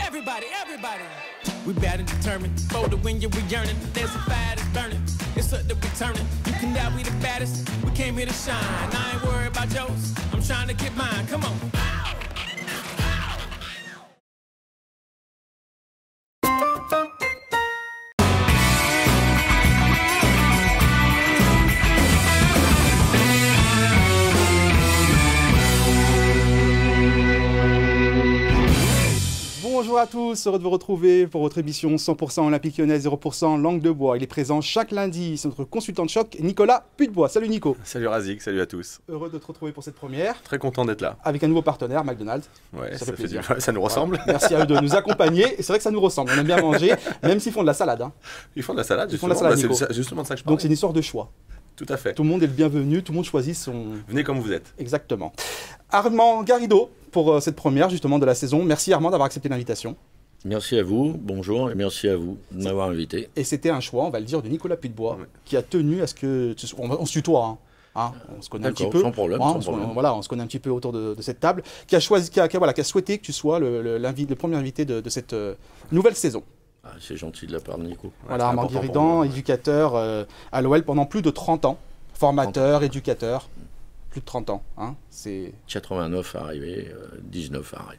Everybody, everybody. We bad and determined. the when you we yearning. There's a fire that's burning. It's up to turning. You can doubt we the baddest. We came here to shine. I ain't worried about yours. I'm trying to get mine. Come on. à tous, heureux de vous retrouver pour votre émission 100% Olympique Lyonnais, 0% Langue de Bois. Il est présent chaque lundi, c'est notre consultant de choc, Nicolas Putebois. Salut Nico. Salut Razik, salut à tous. Heureux de te retrouver pour cette première. Très content d'être là. Avec un nouveau partenaire, McDonald's. Ouais, ça, fait, plaisir. ça nous ressemble. Merci à eux de nous accompagner. C'est vrai que ça nous ressemble, on aime bien manger, même s'ils hein. font de la salade. Ils font de la salade, justement. Bah, c'est justement de ça que je parle. Donc c'est une histoire de choix. Tout à fait. Tout le monde est le bienvenu, tout le monde choisit son... Venez comme vous êtes. Exactement. Armand Garrido, pour euh, cette première justement de la saison. Merci Armand d'avoir accepté l'invitation. Merci à vous, bonjour et merci à vous de m'avoir invité. Et c'était un choix, on va le dire, de Nicolas Putebois qui a tenu à ce que... On, se tutoie, hein. hein. on se connaît un petit peu. Sans problème, hein, sans problème. Voilà, on se connaît un petit peu autour de, cette table. Qui a choisi, souhaité que tu sois le, le, premier invité de, cette euh, nouvelle saison. Ah, c'est gentil de la part de Nico. voilà, Armand Guéridan, éducateur euh, à l'OL pendant plus de 30 ans. Formateur, éducateur, plus de 30 ans. Hein, c'est... 89 arrivé, 19 arrivé.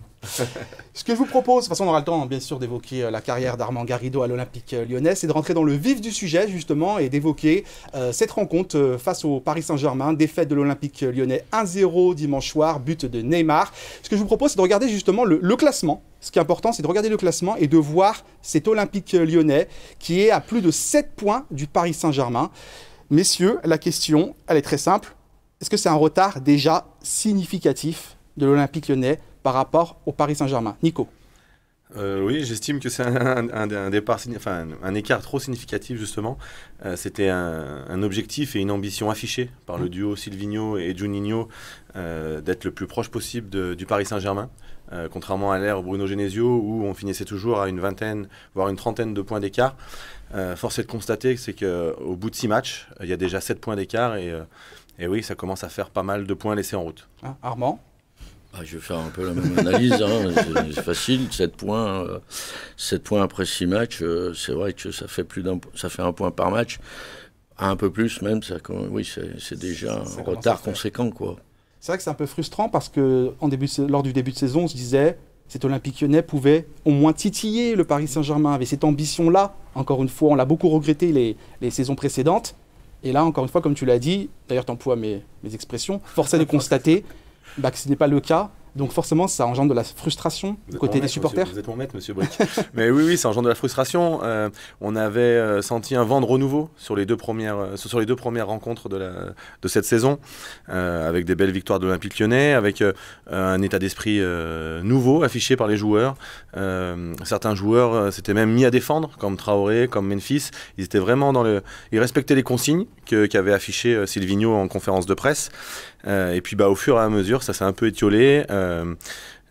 Ce que je vous propose, de toute façon on aura le temps bien sûr d'évoquer euh, la carrière d'Armand Garrido à l'Olympique euh, lyonnais, c'est de rentrer dans le vif du sujet justement et d'évoquer euh, cette rencontre face au Paris Saint-Germain, défaite de l'Olympique lyonnais 1-0 dimanche soir, but de Neymar. Ce que je vous propose c'est de regarder justement le, le classement ce qui est important, c'est de regarder le classement et de voir cet Olympique lyonnais qui est à plus de 7 points du Paris Saint-Germain. Messieurs, la question, elle est très simple. Est-ce que c'est un retard déjà significatif de l'Olympique lyonnais par rapport au Paris Saint-Germain. Nico euh, oui, j'estime que c'est un, départ, un, écart trop significatif justement. Euh, c'était un, objectif et une ambition affichée par le duo Silvino et Juninho euh, d'être le plus proche possible du Paris Saint-Germain. contrairement à l'ère Bruno Genesio où on finissait toujours à une vingtaine, voire une trentaine de points d'écart. force est de constater c'est qu'au bout de six matchs, il y a déjà sept points d'écart et, oui, ça commence à faire pas mal de points laissés en route. Hein, Armand ah, je vais faire un peu la même analyse. Hein. c'est facile, 7 points, 7 euh, points après 6 matchs. Euh, c'est vrai que ça fait, plus ça fait un point par match. Un peu plus même, oui, c'est, déjà un retard conséquent. quoi. C'est vrai que c'est un peu frustrant parce que en début, lors du début de saison, on se disait cet Olympique lyonnais pouvait au moins titiller le Paris Saint-Germain, avec cette ambition-là. Encore une fois, on l'a beaucoup regretté les, les, saisons précédentes. Et là, encore une fois, comme tu l'as dit, d'ailleurs, tu emploies mes, mes expressions, force est de constater bah, que ce n'est pas le cas. Donc forcément, ça engendre de la frustration côté des supporters. vous êtes mon maître, monsieur Brick. Mais oui, oui, ça engendre de la frustration. Euh, on avait euh, senti un de renouveau sur les deux premières, euh, sur les deux premières rencontres de, la, cette saison, avec des belles victoires de l'Olympique lyonnais, avec un état d'esprit nouveau affiché par les joueurs. certains joueurs s'étaient même mis à défendre, comme Traoré, comme Memphis. Ils étaient vraiment dans le. Ils respectaient les consignes qu'avait affichées affiché en conférence de presse. Euh, et puis bah, au fur et à mesure, ça s'est un peu étiolé. Euh,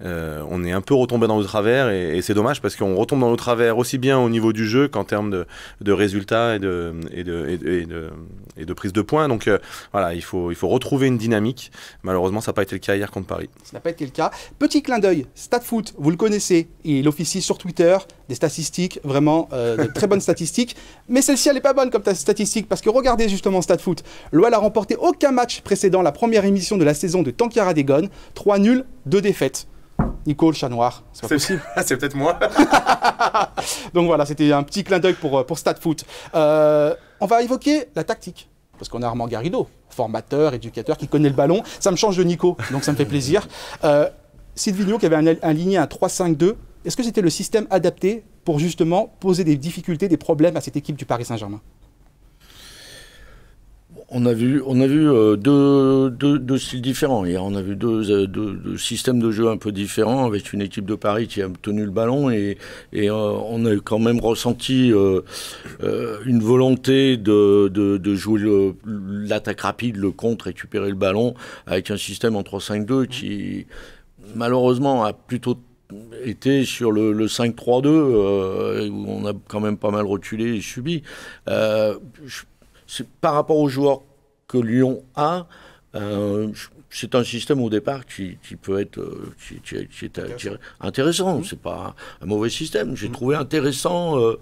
euh, on est un peu retombé dans le travers et, c'est dommage parce qu'on retombe dans le travers aussi bien au niveau du jeu qu'en termes de, résultats et de, de, prise de points. Donc euh, voilà, il faut, retrouver une dynamique. Malheureusement, ça n'a pas été le cas hier contre Paris. Ça n'a pas été le cas. Petit clin d'œil, StatFoot, vous le connaissez, il officie sur Twitter des statistiques, vraiment euh, de très bonnes statistiques. Mais celle-ci, elle n'est pas bonne comme statistique parce que regardez justement StatFoot. L'OL a remporté aucun match précédent la première émission de la saison de Tankara Degon. 3 nuls, 2 défaites. Nico le chat noir. C'est possible. Ah, c'est peut-être moi. Donc voilà, c'était un petit clin d'œil pour, euh, pour Foot. Euh, on va évoquer la tactique. Parce qu'on a Armand Garrido, formateur, éducateur, qui connaît le ballon. Ça me change de Nico, donc ça me fait plaisir. Euh, qui avait un, aligné un 3-5-2, est-ce que c'était le système adapté pour justement poser des difficultés, des problèmes à cette équipe du Paris Saint-Germain on a vu, on a vu euh, deux, styles différents hier. On a vu euh, deux, deux, systèmes de jeu un peu différents avec une équipe de Paris qui a tenu le ballon et, euh, on a quand même ressenti une volonté de, jouer l'attaque rapide, le contre, récupérer le ballon avec un système en 3-5-2 qui malheureusement a plutôt été sur le, 5-3-2, où on a quand même pas mal reculé et subi par rapport aux joueurs que Lyon a, euh, c'est un système au départ qui, peut être euh, intéressant. n'est mmh. C'est pas un, mauvais système. J'ai mmh. trouvé intéressant. Euh,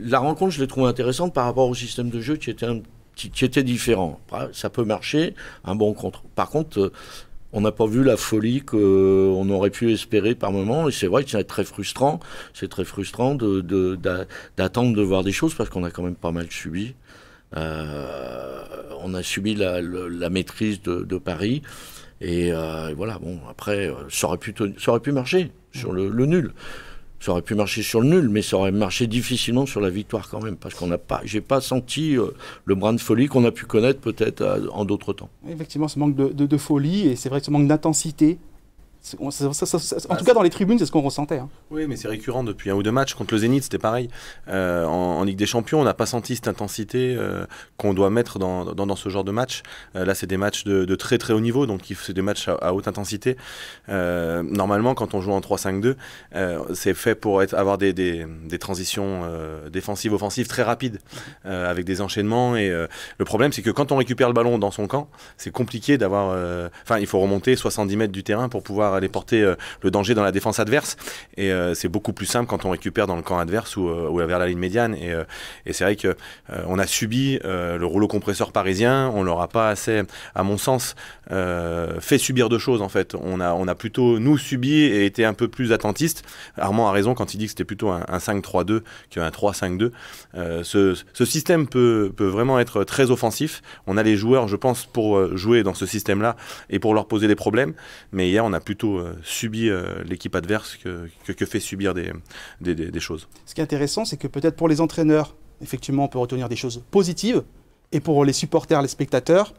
la rencontre, je l'ai trouvée intéressante par rapport au système de jeu qui était, un, qui, était différent. Bah, ça peut marcher, un bon contre. Par contre, on n'a pas vu la folie qu'on aurait pu espérer par moment. Et c'est vrai que c'est très frustrant. C'est très frustrant d'attendre de, de, voir des choses parce qu'on a quand même pas mal subi. Euh, on a subi la, maîtrise de, Paris. Euh, et, voilà, bon, après, euh, ça aurait pu, ça aurait pu marcher sur le, nul ça aurait pu marcher sur le nul, mais ça aurait marché difficilement sur la victoire quand même, parce qu'on n'a pas, j'ai pas senti le brin de folie qu'on a pu connaître peut-être en d'autres temps. Effectivement, ce manque de, de folie et c'est vrai que ce manque d'intensité en bah, tout cas, dans les tribunes, c'est ce qu'on ressentait. Hein. Oui, mais c'est récurrent depuis un ou deux matchs. Contre le Zénith, c'était pareil. Euh, en, Ligue des Champions, on n'a pas senti cette intensité euh, qu'on doit mettre dans, dans, ce genre de match. Euh, là, c'est des matchs de, très très haut niveau, donc c'est des matchs à, haute intensité. normalement, quand on joue en 3-5-2, c'est fait pour être, avoir des, des, transitions défensives, offensives très rapides, avec des enchaînements. Et le problème, c'est que quand on récupère le ballon dans son camp, c'est compliqué d'avoir. Enfin, il faut remonter 70 mètres du terrain pour pouvoir aller porter euh, le danger dans la défense adverse. Et euh, c'est beaucoup plus simple quand on récupère dans le camp adverse ou, euh, vers la ligne médiane. Et, et c'est vrai que on a subi le rouleau compresseur parisien. On leur a pas assez, à mon sens, fait subir de choses en fait. On a, on a plutôt nous subi et été un peu plus attentiste Armand a raison quand il dit que c'était plutôt un, 5-3-2 qu'un 3-5-2. ce, système peut, peut, vraiment être très offensif. On a les joueurs, je pense, pour jouer dans ce système-là et pour leur poser des problèmes. Mais hier, on a plutôt euh, subit euh, l'équipe adverse que, que, fait subir des, des, choses. Ce qui est intéressant, c'est que peut-être pour les entraîneurs, effectivement, on peut retenir des choses positives, et pour les supporters, les spectateurs,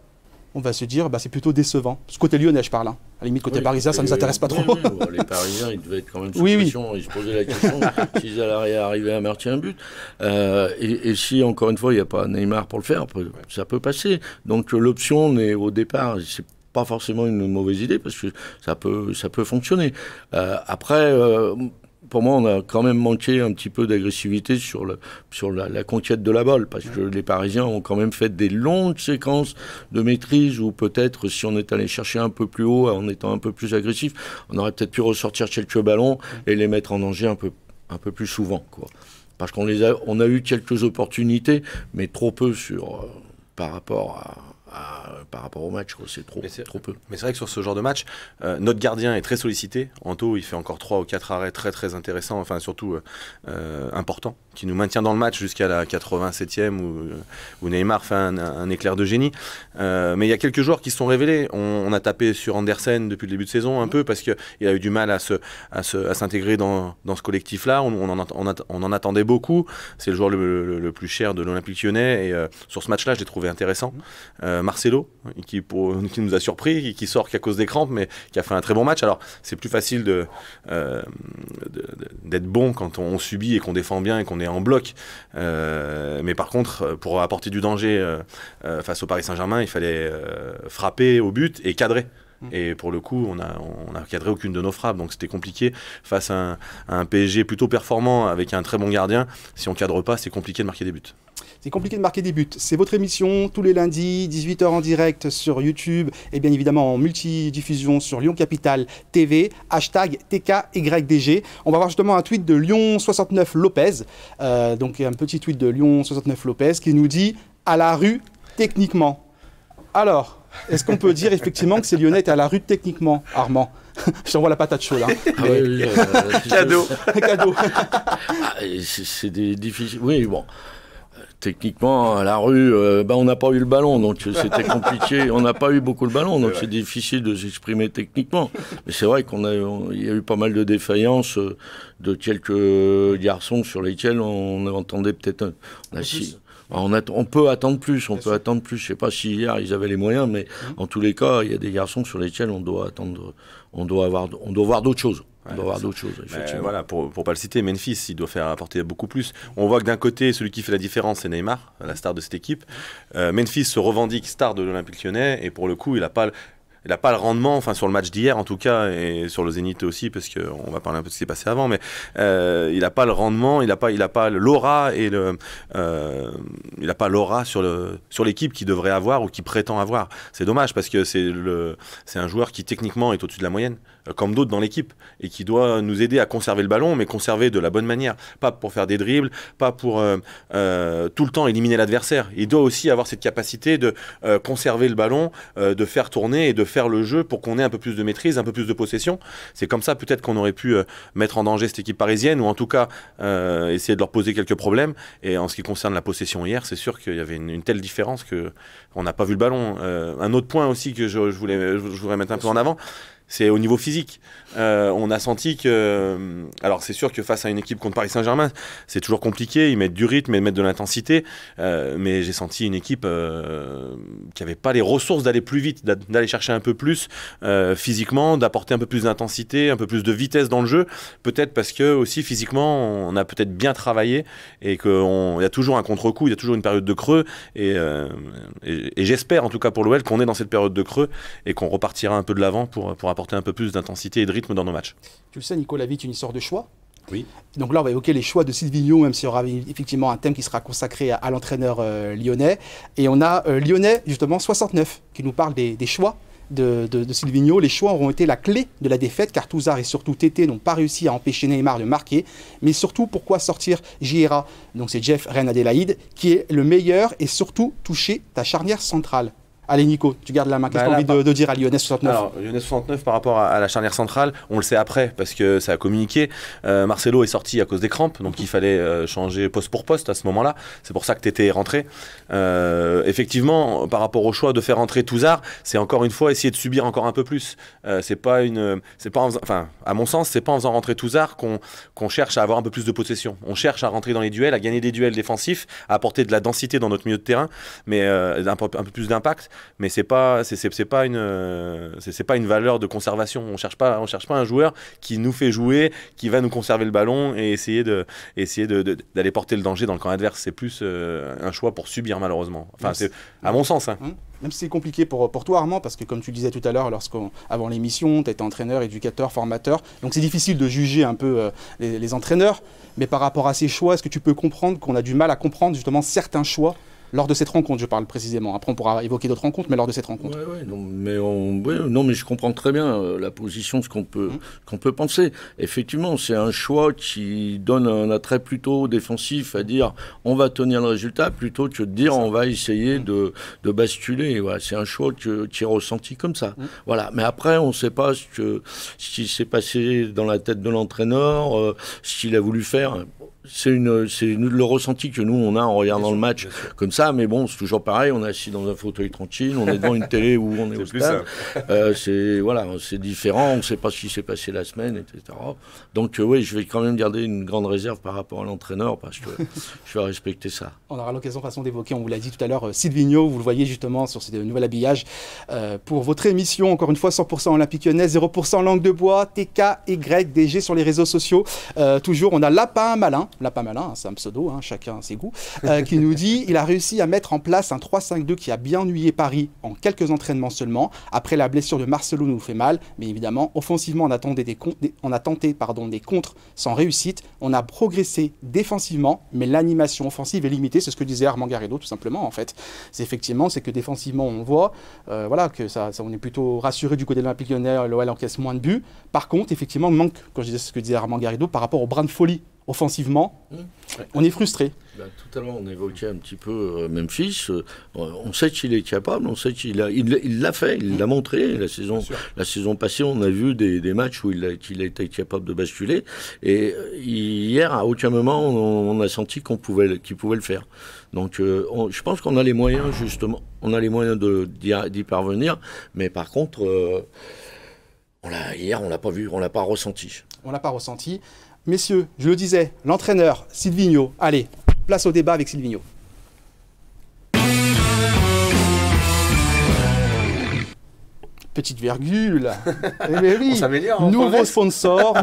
on va se dire bah, c'est plutôt décevant. Ce côté lyonnais, je parle. Hein. À la limite, côté parisien, ça ne nous intéresse pas trop. les parisiens, ils devaient être quand même sous pression. Ils se posaient la question s'ils allaient arriver à marquer un but. Euh, et, si, encore une fois, il n'y a pas Neymar pour le faire, ça peut passer. Donc l'option n'est au départ, c'est pas forcément une mauvaise idée parce que ça peut, ça peut fonctionner. Euh, après, euh, pour moi, on a quand même manqué un petit peu d'agressivité sur, le, sur la, conquête de la balle, parce que les Parisiens ont quand même fait des longues séquences de maîtrise, où peut-être si on est allé chercher un peu plus haut, en étant un peu plus agressif, on aurait peut-être pu ressortir quelques ballons et les mettre en danger un peu, un peu plus souvent. Quoi. Parce qu'on les a, on a eu quelques opportunités, mais trop peu sur, euh, par rapport à, euh, par rapport au match. C'est trop, trop peu. Mais c'est vrai que sur ce genre de match, euh, notre gardien est très sollicité. Anto, il fait encore 3 ou 4 arrêts très très intéressants, enfin surtout important euh, importants, qui nous maintient dans le match jusqu'à la 87e où, Neymar fait un, éclair de génie. mais il y a quelques joueurs qui se sont révélés. On, a tapé sur Andersen depuis le début de saison un peu parce qu'il a eu du mal à s'intégrer dans, ce collectif-là. On, on, en attendait beaucoup. C'est le joueur le, plus cher de l'Olympique lyonnais et sur ce match-là, je l'ai trouvé intéressant. Euh, Marcelo, qui, nous a surpris, qui, qui sort qu'à cause des crampes, mais qui a fait un très bon match. Alors, c'est plus facile euh, d'être bon quand on, subit et qu'on défend bien et qu'on est en bloc. Euh, mais par contre, pour apporter du danger face au Paris Saint-Germain, il fallait frapper au but et cadrer. Mmh. Et pour le coup, on n'a a cadré aucune de nos frappes. Donc c'était compliqué face à un, PSG plutôt performant avec un très bon gardien. Si on cadre pas, c'est compliqué de marquer des buts. C'est compliqué de marquer des buts. C'est votre émission tous les lundis, 18h en direct sur YouTube et bien évidemment en multidiffusion sur Lyon Capital TV, hashtag TKYDG. On va voir justement un tweet de Lyon69 Lopez, euh, donc un petit tweet de Lyon69 Lopez qui nous dit à la rue techniquement. Alors, est-ce qu'on peut dire effectivement que c'est Lyonnais à la rue techniquement, Armand je t'envoie la patate chaude. Hein. Cadeau. Ah euh, Cadeau. c'est ah, difficile. Oui, bon techniquement, à la rue, euh, ben, on n'a pas eu le ballon, donc c'était compliqué. on n'a pas eu beaucoup le ballon, donc c'est difficile de s'exprimer techniquement. Mais c'est vrai qu'on a, y a eu pas mal de défaillances euh, de quelques garçons sur lesquels on, entendait peut-être. On, ben, on, peut attendre plus, on peut attendre plus. Je sais pas si hier ils avaient les moyens, mais mmh. en tous les cas, il y a des garçons sur lesquels on doit attendre, on doit avoir, on doit voir d'autres choses on doit avoir d'autres choses. voilà, pour, pour pas le citer, Memphis, il doit faire apporter beaucoup plus. On voit que d'un côté, celui qui fait la différence, c'est Neymar, la star de cette équipe. Euh, Memphis se revendique star de l'Olympique lyonnais, et pour le coup, il n'a pas il pas le rendement, enfin sur le match d'hier en tout cas, et sur le Zénith aussi, parce qu'on va parler un peu de ce qui s'est passé avant, mais euh, il n'a pas le rendement, il n'a pas, il a pas l'aura et euh, il n'a pas l'aura sur le, sur l'équipe qu'il devrait avoir ou qu'il prétend avoir. C'est dommage parce que c'est le, c'est un joueur qui techniquement est au-dessus de la moyenne. Euh, comme d'autres dans l'équipe, et qui doit nous aider à conserver le ballon, mais conserver de la bonne manière. Pas pour faire des dribbles, pas pour euh, euh, tout le temps éliminer l'adversaire. Il doit aussi avoir cette capacité de conserver le ballon, de faire tourner et de faire le jeu pour qu'on ait un peu plus de maîtrise, un peu plus de possession. C'est comme ça peut-être qu'on aurait pu mettre en danger cette équipe parisienne, ou en tout cas essayer de leur poser quelques problèmes. Et en ce qui concerne la possession hier, c'est sûr qu'il y avait une, telle différence que on n'a pas vu le ballon. un autre point aussi que je, voulais, je voudrais mettre un peu en avant, c'est au niveau physique. Euh, on a senti que, euh, alors c'est sûr que face à une équipe contre Paris Saint-Germain, c'est toujours compliqué. Ils mettent du rythme, et mettent de l'intensité, euh, mais j'ai senti une équipe qui n'avait pas les ressources d'aller plus vite, d'aller chercher un peu plus physiquement, d'apporter un peu plus d'intensité, un peu plus de vitesse dans le jeu. Peut-être parce que aussi physiquement, on a peut-être bien travaillé et qu'il y a toujours un contre-coup, il y a toujours une période de creux. Et, j'espère en tout cas pour l'OL qu'on est dans cette période de creux et qu'on repartira un peu de l'avant pour pour apporter un peu plus d'intensité et de rythme dans nos matchs. Tu le sais, Nicolas vite une histoire de choix. Oui. Donc là, on va évoquer les choix de Silvigno, même s'il y aura effectivement un thème qui sera consacré à, l'entraîneur euh, lyonnais. Et on a euh, Lyonnais, justement, 69, qui nous parle des, choix de, de, Les choix auront été la clé de la défaite, car Touzard et surtout Tété n'ont pas réussi à empêcher Neymar de marquer. Mais surtout, pourquoi sortir jira Donc c'est Jeff Reine Adélaïde, qui est le meilleur et surtout toucher ta charnière centrale. Allez Nico, tu gardes la main. Qu'est-ce que bah, envie de, dire à Lyonnais 69 Alors 69 par rapport à, la charnière centrale, on le sait après parce que ça a communiqué. Euh, Marcelo est sorti à cause des crampes, donc il fallait euh, changer poste pour poste à ce moment-là. C'est pour ça que tu étais rentré. Euh, effectivement, par rapport au choix de faire rentrer Touzard, c'est encore une fois essayer de subir encore un peu plus. c'est pas une, c'est pas, enfin à mon sens, c'est pas en faisant rentrer Touzard qu'on cherche à avoir un peu plus de possession. On cherche à rentrer dans les duels, à gagner des duels défensifs, à apporter de la densité dans notre milieu de terrain, mais un peu plus d'impact mais c'est pas c'est pas une valeur de conservation. On cherche on cherche pas un joueur qui nous fait jouer, qui va nous conserver le ballon et essayer de essayer d'aller porter le danger dans le camp adverse. C'est plus euh, un choix pour subir malheureusement. Enfin c'est à mon sens. Hein. Hein? même si c'est compliqué pour, pour toi Armand, parce que comme tu disais tout à l'heure, avant l'émission, tu étais entraîneur, éducateur, formateur, donc c'est difficile de juger un peu euh, les, les entraîneurs, mais par rapport à ces choix, est-ce que tu peux comprendre qu'on a du mal à comprendre justement certains choix lors de cette rencontre, je parle précisément. Après, on pourra évoquer d'autres rencontres, mais lors de cette rencontre. mais non, mais je comprends très bien euh, la position, ce qu'on peut, hum. qu'on peut penser. Effectivement, c'est un choix qui donne un attrait plutôt défensif à dire on va tenir le résultat plutôt que de dire on va essayer hum. de, de, Voilà, c'est un choix qui est ressenti comme ça. Hum. Voilà. Mais après, on ne sait pas ce, qui s'est passé dans la tête de l'entraîneur, euh, ce qu'il a voulu faire c'est c'est le ressenti que nous on a en regardant le match comme ça. Mais bon, c'est toujours pareil. On est assis dans un fauteuil tranquille, on est devant une télé où on est, au stade. Euh, c'est voilà, c'est différent. On ne sait pas ce qui s'est passé la semaine, etc. Donc euh, oui, je vais quand même garder une grande réserve par rapport à l'entraîneur parce que je vais respecter ça. On aura l'occasion, façon d'évoquer. On vous l'a dit tout à l'heure, euh, Sylvigno, vous le voyez justement sur ce nouvel habillage pour votre émission. Encore une fois, 100% Olympique Lyonnais 0% Langue de Bois, TK, DG sur les réseaux sociaux. toujours, on a Lapin Malin là pas malin, hein, c'est un pseudo, hein, chacun ses goûts, euh, qui nous dit il a réussi à mettre en place un 3-5-2 qui a bien ennuyé Paris en quelques entraînements seulement. Après, la blessure de Marcelo nous fait mal, mais évidemment, offensivement, on a tenté des, contre, contres sans réussite. On a progressé défensivement, mais l'animation offensive est limitée. C'est ce que disait Armand Garrido, tout simplement, en fait. C'est effectivement, c'est que défensivement, on voit euh, voilà, que ça, on est plutôt rassuré du côté de l'Olympique lyonnais, l'OL encaisse moins de buts. Par contre, effectivement, manque, quand je disais ce que disait Armand Garrido, par rapport au brin de folie offensivement, mmh. on est frustré. tout à l'heure, on évoquait un petit peu euh, Memphis. Euh, euh, on sait qu'il est capable, on sait qu'il a, il, l'a fait, il l'a montré. Mmh. La saison, la saison passée, on a vu des, matchs où il a, été capable de basculer. Et hier, à aucun moment, on, a senti qu'on pouvait, qu'il pouvait le faire. Donc, je pense qu'on a les moyens, justement, on a les moyens de, d'y, parvenir. Mais par contre, on l'a, hier, on l'a pas vu, on l'a pas ressenti. On l'a pas ressenti. Messieurs, je le disais, l'entraîneur Silvino. Allez, place au débat avec Silvino. Petite virgule. Mais oui, Nouveau sponsor,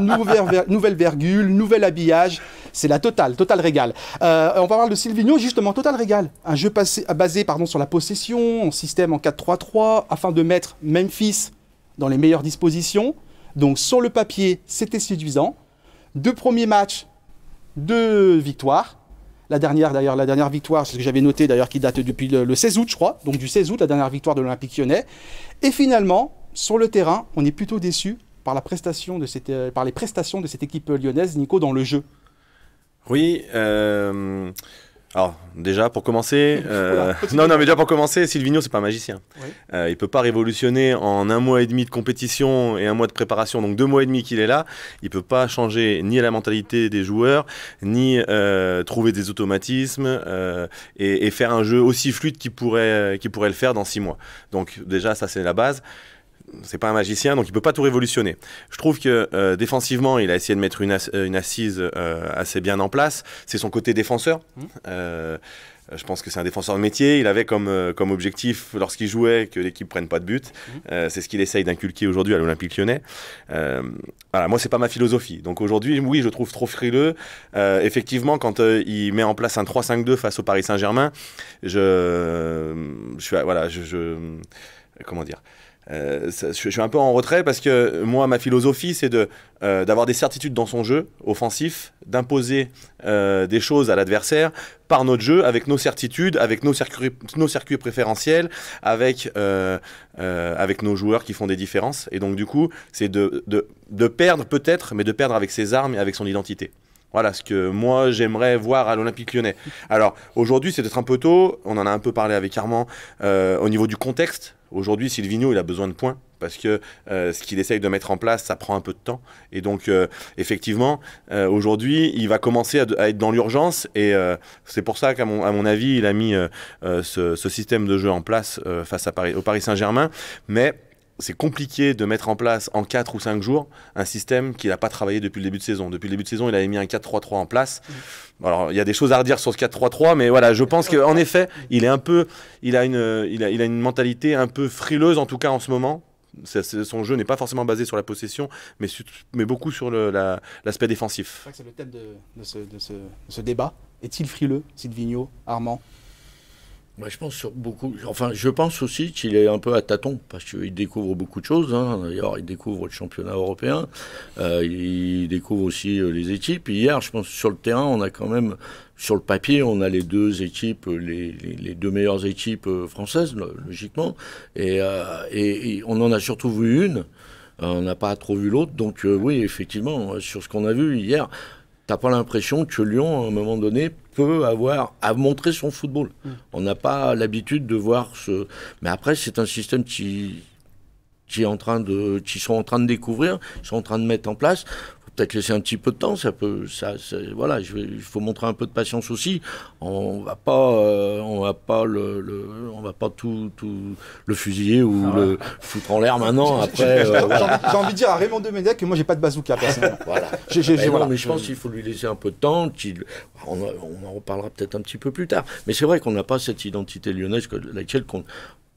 nouvelle, virgule, nouvel habillage. C'est la totale, total régal. Euh, on va parler de Silvino, justement, total régal. Un jeu passé, basé pardon, sur la possession, en système en 4-3-3, afin de mettre Memphis dans les meilleures dispositions. Donc sur le papier, c'était séduisant. Deux premiers matchs, deux victoires. La dernière, d'ailleurs, la dernière victoire, c'est ce que j'avais noté d'ailleurs, qui date depuis le, 16 août, je crois. Donc du 16 août, la dernière victoire de l'Olympique lyonnais. Et finalement, sur le terrain, on est plutôt déçu par, la prestation de euh, par les prestations de cette équipe lyonnaise, Nico, dans le jeu. Oui. Euh, alors déjà pour commencer, euh, non non mais déjà pour commencer, c'est pas magicien. Euh, il peut pas révolutionner en un mois et demi de compétition et un mois de préparation, donc deux mois et demi qu'il est là, il peut pas changer ni la mentalité des joueurs, ni euh, trouver des automatismes euh, et, et, faire un jeu aussi fluide qu'il pourrait euh, qu'il pourrait le faire dans six mois. Donc déjà ça c'est la base c'est pas un magicien, donc il peut pas tout révolutionner. Je trouve que euh, défensivement, il a essayé de mettre une, assise euh, assez bien en place. C'est son côté défenseur. Mmh. Euh, je pense que c'est un défenseur de métier. Il avait comme, comme objectif, lorsqu'il jouait, que l'équipe prenne pas de but. Mmh. c'est ce qu'il essaye d'inculquer aujourd'hui à l'Olympique lyonnais. voilà, moi, c'est pas ma philosophie. Donc aujourd'hui, oui, je trouve trop frileux. effectivement, quand il met en place un 3-5-2 face au Paris Saint-Germain, je, voilà, je, je comment dire euh, je, suis un peu en retrait parce que moi, ma philosophie, c'est de euh, d'avoir des certitudes dans son jeu offensif, d'imposer euh, des choses à l'adversaire par notre jeu, avec nos certitudes, avec nos circuits, nos circuits préférentiels, avec avec nos joueurs qui font des différences. Et donc du coup, c'est de, de, de perdre peut-être, mais de perdre avec ses armes et avec son identité. Voilà ce que moi j'aimerais voir à l'Olympique lyonnais. Alors aujourd'hui c'est peut-être un peu tôt, on en a un peu parlé avec Armand, au niveau du contexte, Aujourd'hui, Silvino, il a besoin de points parce que euh, ce qu'il essaye de mettre en place, ça prend un peu de temps. Et donc, euh, effectivement, euh, aujourd'hui, il va commencer à, être dans l'urgence. Et c'est pour ça qu'à mon, à mon avis, il a mis ce, système de jeu en place face à Paris, au Paris Saint-Germain. Mais c'est compliqué de mettre en place en 4 ou 5 jours un système qu'il n'a pas travaillé depuis le début de saison. Depuis le début de saison, il avait mis un 4-3-3 en place. Mmh. Alors, il y a des choses à redire sur ce 4-3-3, mais voilà, je pense qu'en effet, il est un peu, il a une, il a, il a une mentalité un peu frileuse en tout cas en ce moment. son jeu n'est pas forcément basé sur la possession, mais, beaucoup sur l'aspect la, défensif. C'est le thème de, ce, débat. Est-il frileux, Sylvigno, Armand je pense sur beaucoup. Enfin, je pense aussi qu'il est un peu à tâtons parce qu'il découvre beaucoup de choses. Hein. D'ailleurs, il découvre le championnat européen. Euh, il découvre aussi euh, les équipes. Hier, je pense sur le terrain, on a quand même sur le papier, on a les deux équipes, les, deux meilleures équipes euh, françaises, logiquement. et, et, on en a surtout vu une. on n'a pas trop vu l'autre. Donc oui, effectivement, sur ce qu'on a vu hier t'as pas l'impression que Lyon, à un moment donné, peut avoir à montrer son football. Mm. On n'a pas l'habitude de voir ce. Mais après, c'est un système qui qui est en train de, qui sont en train de découvrir, qui sont en train de mettre en place peut-être laisser un petit peu de temps. Ça peut, ça, voilà, il faut montrer un peu de patience aussi. On va pas, euh, on va pas le, on va pas tout, tout le fusiller ou ah le foutre en l'air maintenant. Après, euh, j'ai envie de dire à Raymond Domenech que moi j'ai pas de bazooka personnellement. je pense qu'il faut lui laisser un peu de temps. On, en reparlera peut-être un petit peu plus tard. Mais c'est vrai qu'on n'a pas cette identité lyonnaise que laquelle qu'on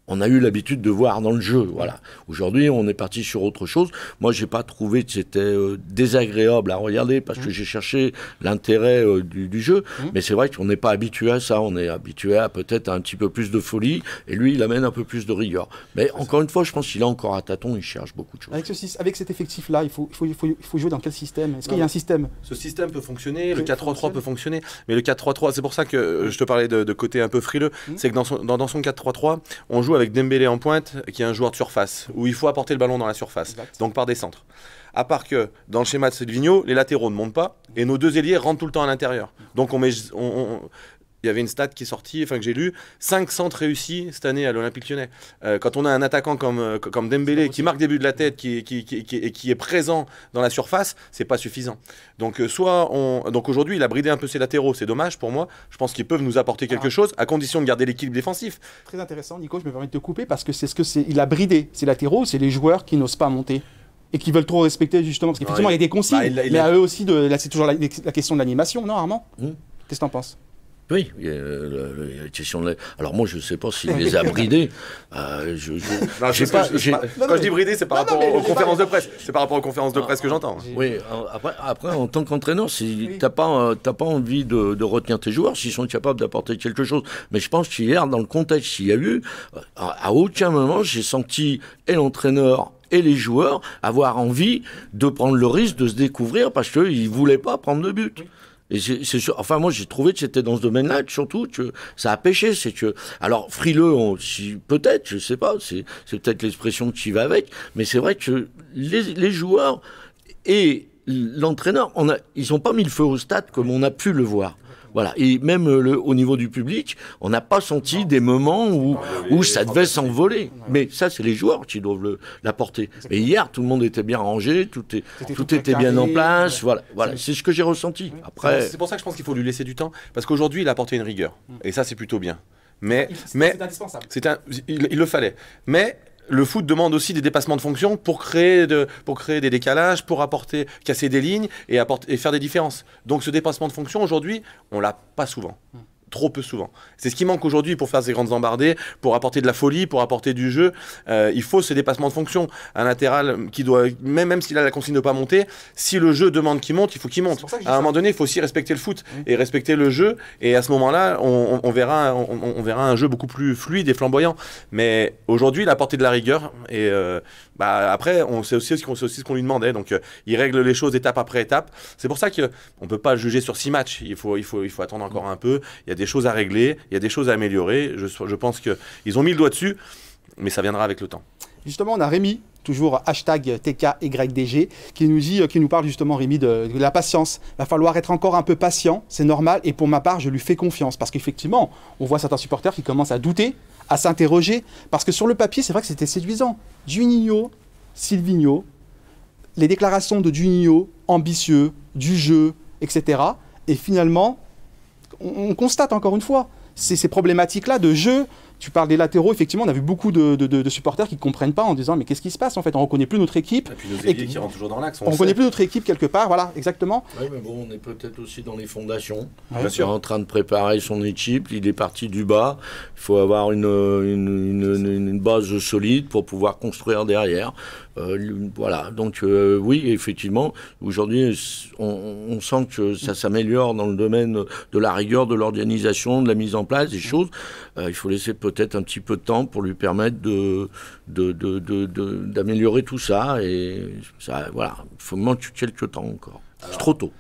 on a eu l'habitude de voir dans le jeu. Voilà. Aujourd'hui, on est parti sur autre chose. Moi, j'ai pas trouvé que c'était euh, désagréable à regarder parce que mmh. j'ai cherché l'intérêt euh, du, jeu. Mmh. Mais c'est vrai qu'on n'est pas habitué à ça. On est habitué à peut-être un petit peu plus de folie. Et lui, il amène un peu plus de rigueur. Mais encore une fois, je pense qu'il est encore à tâtons. Il cherche beaucoup de choses. Avec, avec cet effectif-là, il faut, il, faut, jouer dans quel système Est-ce qu'il y a un système Ce système peut fonctionner. Le 4-3-3 peut fonctionner. Mais le 4-3-3, c'est pour ça que euh, je te parlais de, côté un peu frileux. Mmh. C'est que dans son, dans, dans son 4-3-3, on joue avec Dembélé en pointe, qui est un joueur de surface, où il faut apporter le ballon dans la surface, donc par des centres. À part que dans le schéma de Silvino, les latéraux ne montent pas et nos deux ailiers rentrent tout le temps à l'intérieur. Donc on met, on, il y avait une stat qui est sortie, enfin que j'ai lu, 5 centres réussis cette année à l'Olympique lyonnais. Euh, quand on a un attaquant comme, euh, comme Dembélé qui marque des buts de la tête qui, qui, et qui est présent dans la surface, c'est pas suffisant. Donc, euh, soit on, donc aujourd'hui, il a bridé un peu ses latéraux, c'est dommage pour moi. Je pense qu'ils peuvent nous apporter quelque ah. chose à condition de garder l'équilibre défensif. Très intéressant, Nico, je me permets de te couper parce que c'est ce que c'est. Il a bridé ses latéraux, c'est les joueurs qui n'osent pas monter et qui veulent trop respecter justement parce qu'effectivement, il, y a des consignes, bah, mais à eux aussi, de, là c'est toujours la, question de l'animation, non, Armand hmm. Qu'est-ce que en penses oui, la question Alors moi, je ne sais pas s'il les a bridés. je, Quand je dis bridés, c'est par, rapport aux conférences de presse. C'est par rapport aux conférences de presse que j'entends. Oui, après, en tant qu'entraîneur, tu n'as pas, euh, pas envie de, retenir tes joueurs s'ils sont capables d'apporter quelque chose. Mais je pense qu'hier, dans le contexte qu'il y a eu, euh, à, aucun moment, j'ai senti et l'entraîneur et les joueurs avoir envie de prendre le risque de se découvrir parce qu'ils ne voulaient pas prendre de but. Et c'est enfin moi j'ai trouvé que c'était dans ce domaine-là surtout que ça a pêché, c'est que alors frileux si, peut-être, je sais pas, c'est peut-être l'expression qui va avec, mais c'est vrai que les, joueurs et l'entraîneur, ils n'ont pas mis le feu au stade comme on a pu le voir. Voilà. Et même euh, le, au niveau du public, on n'a pas senti des moments où, où ça devait s'envoler. Mais ça, c'est les joueurs qui doivent l'apporter. la porter. Mais hier, tout le monde était bien rangé, tout, était, tout, était bien en place. Voilà, voilà. c'est ce que j'ai ressenti. Après, c'est pour ça que je pense qu'il faut lui laisser du temps, parce qu'aujourd'hui, il a apporté une rigueur, et ça, c'est plutôt bien. Mais, mais c'est indispensable. il, le fallait. Mais le foot demande aussi des dépassements de fonction pour créer, pour créer des décalages, pour apporter, casser des lignes et, apporter, et faire des différences. Donc ce dépassement de fonction, aujourd'hui, on l'a pas souvent. Hmm trop peu souvent. C'est ce qui manque aujourd'hui pour faire ces grandes embardées, pour apporter de la folie, pour apporter du jeu. Euh, il faut ce dépassement de fonction. Un latéral qui doit, même, même s'il a la consigne de pas monter, si le jeu demande qu'il monte, il faut qu'il monte. À un moment donné, il faut aussi respecter le foot et respecter le jeu. Et à ce moment-là, on, verra, on, verra un jeu beaucoup plus fluide et flamboyant. Mais aujourd'hui, il a apporté de la rigueur. Et euh, bah, après, on sait aussi, ce qu'on lui demandait. Donc, euh, il règle les choses étape après étape. C'est pour ça qu'on ne peut pas juger sur six matchs. Il faut, il faut, il faut attendre encore un peu. Il y a des choses à régler, il y a des choses à améliorer. Je, je pense qu'ils ont mis le doigt dessus, mais ça viendra avec le temps. Justement, on a Rémi, toujours hashtag TKYDG, qui nous dit, euh, qui nous parle justement, Rémi, de, la patience. Il va falloir être encore un peu patient, c'est normal, et pour ma part, je lui fais confiance, parce qu'effectivement, on voit certains supporters qui commencent à douter, à s'interroger, parce que sur le papier, c'est vrai que c'était séduisant. Juninho, Silvino, les déclarations de Juninho, ambitieux, du jeu, etc. Et finalement, on, constate encore une fois ces problématiques-là de jeu tu parles des latéraux, effectivement, on a vu beaucoup de, supporters qui ne comprennent pas en disant mais qu'est-ce qui se passe en fait On ne reconnaît plus notre équipe. Et puis qui toujours dans l'axe. On ne reconnaît plus notre équipe quelque part, voilà, exactement. Oui, mais bon, on est peut-être aussi dans les fondations. Ouais. est en train de préparer son équipe, il est parti du bas. Il faut avoir une, base solide pour pouvoir construire derrière. Euh, voilà, donc euh, oui, effectivement, aujourd'hui, on, on, sent que ça s'améliore dans le domaine de la rigueur, de l'organisation, de la mise en place des mm. choses. Euh, il faut laisser peut-être un petit peu de temps pour lui permettre de, d'améliorer tout ça. Et ça, voilà, il faut manquer quelques temps encore. C'est trop tôt.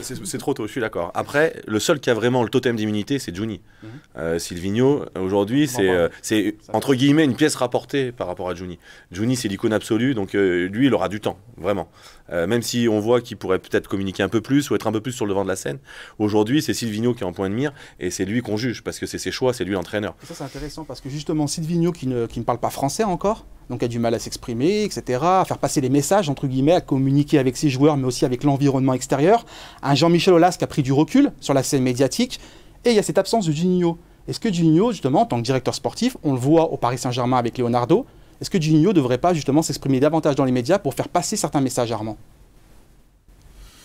c'est trop tôt, je suis d'accord. Après, le seul qui a vraiment le totem d'immunité, c'est Juni. Mhm. Euh, aujourd'hui, c'est bah, euh, entre guillemets une pièce rapportée par rapport à Juni. Juni, c'est l'icône absolue, donc lui, il aura du temps, vraiment. Euh, même si on voit qu'il pourrait peut-être communiquer un peu plus ou être un peu plus sur le devant de la scène. Aujourd'hui, c'est Silvino qui est en point de mire et c'est lui qu'on juge parce que c'est ses choix, c'est lui l'entraîneur. Ça, c'est intéressant parce que justement, Silvino qui ne, parle pas français encore, donc a du mal à s'exprimer, etc., à faire passer les messages, entre guillemets, à communiquer avec ses joueurs, mais aussi avec l'environnement extérieur. Un Jean-Michel Olas qui a pris du recul sur la scène médiatique et il y a cette absence de Juninho. Est-ce que Juninho, justement, en tant que directeur sportif, on le voit au Paris Saint-Germain avec Leonardo, est-ce que Juninho ne devrait pas justement s'exprimer davantage dans les médias pour faire passer certains messages, Armand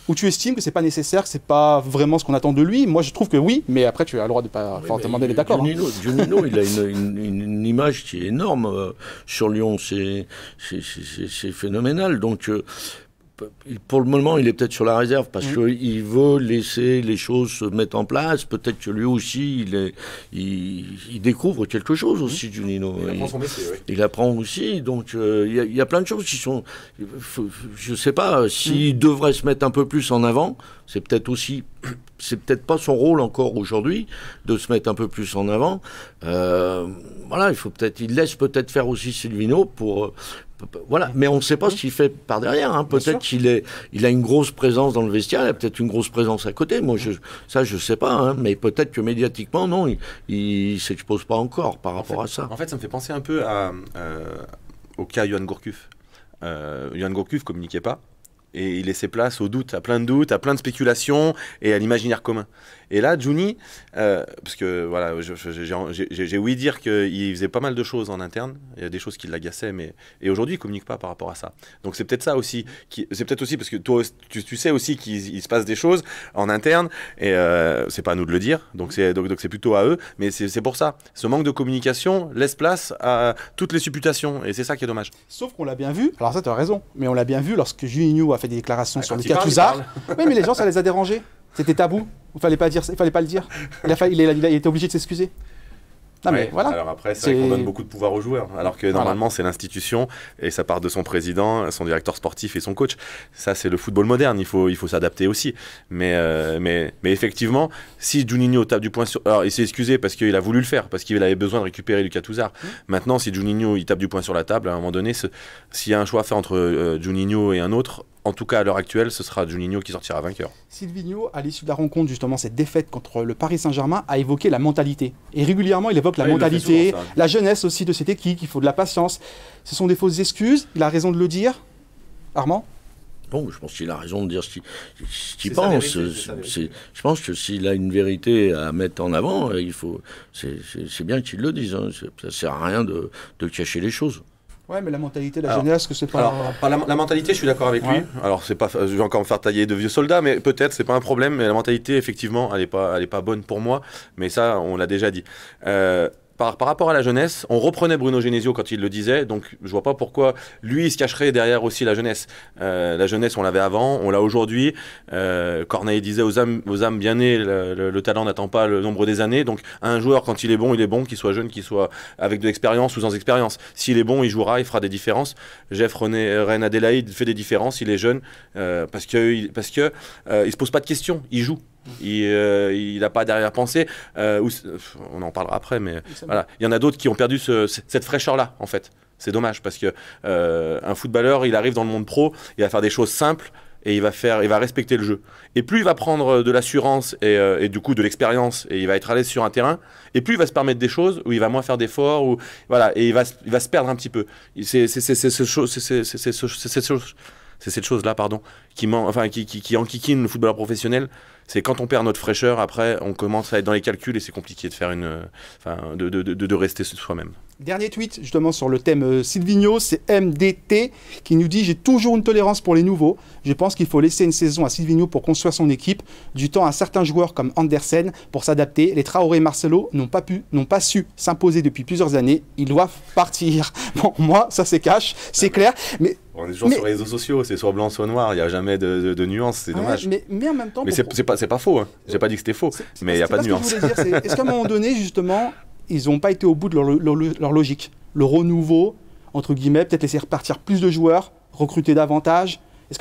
ou tu estimes que c'est pas nécessaire, que c'est pas vraiment ce qu'on attend de lui. Moi, je trouve que oui, mais après, tu as le droit de pas oui, demander d'accord. Hein. Juninho, il a une, image qui est énorme euh, sur Lyon. C'est phénoménal. Donc, euh, pour le moment, il est peut-être sur la réserve parce mm. qu'il veut laisser les choses se mettre en place. Peut-être que lui aussi, il, est, il, découvre quelque chose aussi, mm. du Il, il apprend son métier, oui. Il apprend aussi. Donc, euh, il, y a, plein de choses qui sont. Je ne sais pas, s'il mm. devrait se mettre un peu plus en avant, c'est peut-être aussi. C'est peut-être pas son rôle encore aujourd'hui de se mettre un peu plus en avant. Euh, voilà, il faut peut-être, il laisse peut-être faire aussi Silvino pour voilà, mais on ne sait pas ce qu'il fait par derrière. Hein. Peut-être qu'il est, il a une grosse présence dans le vestiaire, il a peut-être une grosse présence à côté. Moi, je, ça, je ne sais pas. Hein. Mais peut-être que médiatiquement, non, il, ne s'expose pas encore par rapport à ça. En fait, ça me fait penser un peu euh, au cas Johan Gourcuff. Euh, Johan Gourcuff communiquait pas et il laissait place au doute, à plein de doutes, à plein de spéculations et à l'imaginaire commun. Et là, Juni, euh, parce que voilà, j'ai ouï dire qu'il faisait pas mal de choses en interne. Il y a des choses qui l'agaçaient, mais et aujourd'hui, il communique pas par rapport à ça. Donc c'est peut-être ça aussi. C'est peut-être aussi parce que toi, tu, sais aussi qu'il se passe des choses en interne, et euh, c'est pas à nous de le dire. Donc c'est donc c'est plutôt à eux. Mais c'est pour ça. Ce manque de communication laisse place à toutes les supputations, et c'est ça qui est dommage. Sauf qu'on l'a bien vu. Alors ça, tu as raison. Mais on l'a bien vu lorsque Juninho a fait des déclarations ah, sur les cas Oui, mais les gens, ça les a dérangés. C'était tabou Il fallait pas dire, fallait pas le dire. Il, il, était obligé de s'excuser. Non, mais voilà. Alors après, c'est vrai qu'on donne beaucoup de pouvoir aux joueurs, alors que normalement c'est l'institution et ça part de son président, son directeur sportif et son coach. Ça c'est le football moderne, il faut, il faut s'adapter aussi. Mais, euh, mais, mais effectivement, si Juninho tape du point sur... Alors il s'est excusé parce qu'il a voulu le faire, parce qu'il avait besoin de récupérer Lucas Touzard. Mmh. Maintenant, si Juninho il tape du point sur la table, à un moment donné, s'il y a un choix à faire entre euh, Juninho et un autre, en tout cas à l'heure actuelle, ce sera Juninho qui sortira vainqueur. Silvino, à l'issue de la rencontre, justement, cette défaite contre le Paris Saint-Germain, a évoqué la mentalité. Et régulièrement, il évoque la ah, mentalité, la jeunesse aussi de cette équipe, Il faut de la patience. Ce sont des fausses excuses, il a raison de le dire. Armand Bon, je pense qu'il a raison de dire ce qu'il pense. je pense que s'il a une vérité à mettre en avant, il faut. C'est bien qu'il le dise. Ça hein. Ça sert à rien de cacher les choses. Ouais, mais la mentalité, la jeunesse, que c'est pas. la, mentalité, je suis d'accord avec lui. Alors, c'est pas, je vais encore me faire tailler de vieux soldats, mais peut-être, c'est pas un problème. Mais la mentalité, effectivement, elle est pas, elle est pas bonne pour moi. Mais ça, on l'a déjà dit. Euh, par, rapport à la jeunesse, on reprenait Bruno Genesio quand il le disait, donc je vois pas pourquoi lui il se cacherait derrière aussi la jeunesse. Euh, la jeunesse, on l'avait avant, on l'a aujourd'hui. Euh, Corneille disait aux âmes, aux âmes bien nées, le, talent n'attend pas le nombre des années. Donc un joueur, quand il est bon, il est bon, qu'il soit jeune, qu'il soit avec de l'expérience ou sans expérience. S'il est bon, il jouera, il fera des différences. Jeff René, René Adélaïde fait des différences, il est jeune, euh, parce que parce que il se pose pas de questions, il joue. Il euh, il n'a pas derrière pensée euh, on en parlera après, mais voilà. Il y en a d'autres qui ont perdu cette fraîcheur-là, en fait. C'est dommage parce que euh, un footballeur, il arrive dans le monde pro, il va faire des choses simples et il va faire, il va respecter le jeu. Et plus il va prendre de l'assurance et, du coup de l'expérience et il va être à l'aise sur un terrain, et plus il va se permettre des choses où il va moins faire d'efforts ou voilà et il va, il va se perdre un petit peu. C'est cette chose là pardon qui, man, enfin, qui enquiquine le footballeur professionnel c'est quand on perd notre fraîcheur, après, on commence à être dans les calculs et c'est compliqué de faire une, euh, enfin, de, de, de, de rester soi-même. Dernier tweet justement sur le thème euh, Silvino, c'est MDT qui nous dit j'ai toujours une tolérance pour les nouveaux. Je pense qu'il faut laisser une saison à Silvino pour construire son équipe, du temps à certains joueurs comme Andersen pour s'adapter. Les Traoré et Marcelo n'ont pas pu, n'ont pas su s'imposer depuis plusieurs années. Ils doivent partir. Bon, moi ça c'est cash, c'est clair, mais on est toujours sur les réseaux sociaux, c'est soit blanc, soit noir, il n'y a jamais de, nuance, c'est dommage. mais, mais, en même temps. Mais c'est pas, pas, faux, hein. j'ai pas dit que c'était faux, mais il n'y a pas de nuance. Est-ce qu'à un moment donné, justement, ils n'ont pas été au bout de leur, logique. Le renouveau, entre guillemets, peut-être laisser repartir plus de joueurs, recruter davantage, est-ce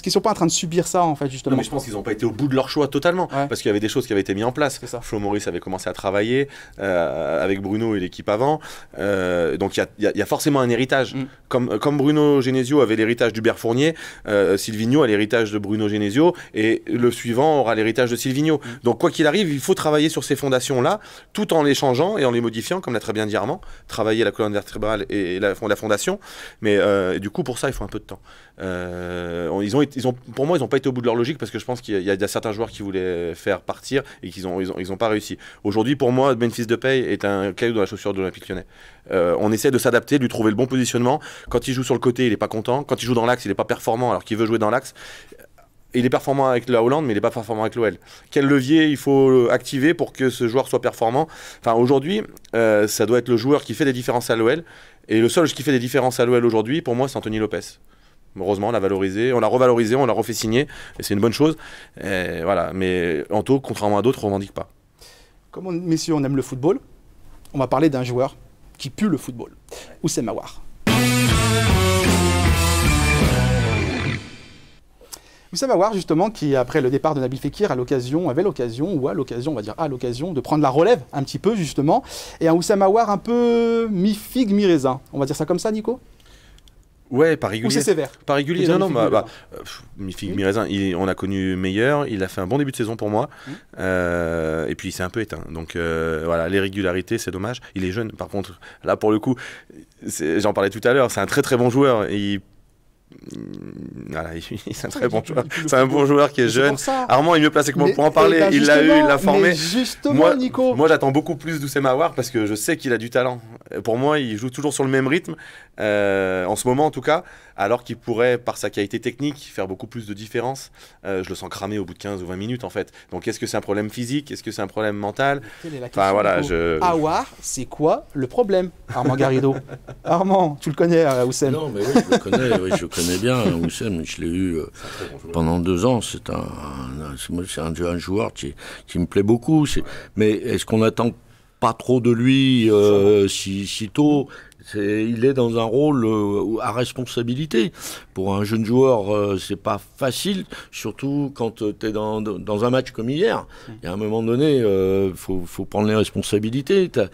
qu'ils est, sont pas en train de subir ça, en fait, justement non, mais je pense qu'ils n'ont pas été au bout de leur choix totalement, parce qu'il y avait des choses qui avaient été mises en place. Ça. Flo Maurice avait commencé à travailler euh, avec Bruno et l'équipe avant. Euh, donc il y, a forcément un héritage. Mm. Comme, comme Bruno Genesio avait l'héritage d'Hubert Fournier, euh, a l'héritage de Bruno Genesio, et le suivant aura l'héritage de Silvigno. Mm. Donc quoi qu'il arrive, il faut travailler sur ces fondations-là, tout en les changeant et en les modifiant, comme l'a très bien dit Armand, travailler la colonne vertébrale et la, la fondation. Mais euh, du coup, pour ça, il faut un peu de temps. Euh, ils ont, ils ont, pour moi, ils n'ont pas été au bout de leur logique parce que je pense qu'il y, a certains joueurs qui voulaient faire partir et qu'ils n'ont ont, ils ont, pas réussi. Aujourd'hui, pour moi, Memphis pay est un caillou dans la chaussure de l'Olympique lyonnais. Euh, on essaie de s'adapter, de lui trouver le bon positionnement. Quand il joue sur le côté, il n'est pas content. Quand il joue dans l'axe, il n'est pas performant alors qu'il veut jouer dans l'axe il est performant avec la Hollande, mais il n'est pas performant avec l'OL. Quel levier il faut euh, activer pour que ce joueur soit performant Enfin, aujourd'hui, ça doit être le joueur qui fait des différences à l'OL. Et le seul qui fait des différences à l'OL aujourd'hui, pour moi, c'est Anthony Lopez. Heureusement, on l'a valorisé, on l'a revalorisé, on l'a refait signer, et c'est une bonne chose. voilà. Mais Anto, contrairement à d'autres, on ne revendique pas. Comme on, messieurs, on aime le football, on va parler d'un joueur qui pue le football, Oussem Mawar. Oussem Aouar, justement, qui après le départ de Nabil Fekir, avait l'occasion, ou à l'occasion, on va dire à l'occasion, de prendre la relève un petit peu, justement. Et un Oussem un peu mi-figue, mi-raisin. On va dire ça comme ça, Nico Ouais, par régulier. Ou c'est sévère Par régulier. Non, non, bah, bah, on a connu meilleur. Il a fait un bon début de saison pour moi. Euh, et puis, il s'est un peu éteint. Donc, euh, voilà, l'irrégularité, c'est dommage. Il est jeune, par contre. Là, pour le coup, j'en parlais tout à l'heure, c'est un très très bon joueur. Mm, voilà, c'est un très bon joueur. C'est un bon joueur qui est jeune. Armand est mieux placé que moi pour en eh parler. Ben, il l'a eu, il l'a formé. Justement, moi, Nico. Moi, j'attends beaucoup plus d'Oussema Aouar parce que je sais qu'il a du talent. Pour moi, il joue toujours sur le même rythme, euh, en ce moment en tout cas, alors qu'il pourrait, par sa qualité technique, faire beaucoup plus de différence. Euh, je le sens cramé au bout de 15 ou 20 minutes en fait. Donc, est-ce que c'est un problème physique Est-ce que c'est un problème mental enfin, voilà, je... Aouar, c'est quoi le problème, Armand Garrido Armand, tu le connais, euh, Oussem Non, mais oui, je le connais. Oui, je connais bien, hein, je l'ai eu euh, pendant deux ans. C'est un, joueur qui, me plaît beaucoup. mais est-ce qu'on attend pas trop de lui euh, si, tôt il est dans un rôle euh, à responsabilité. Pour un jeune joueur, euh, c'est pas facile, surtout quand euh, tu es dans, dans, un match comme hier. Mm. Il y a un moment donné, il euh, faut, faut, prendre les responsabilités. Tu as,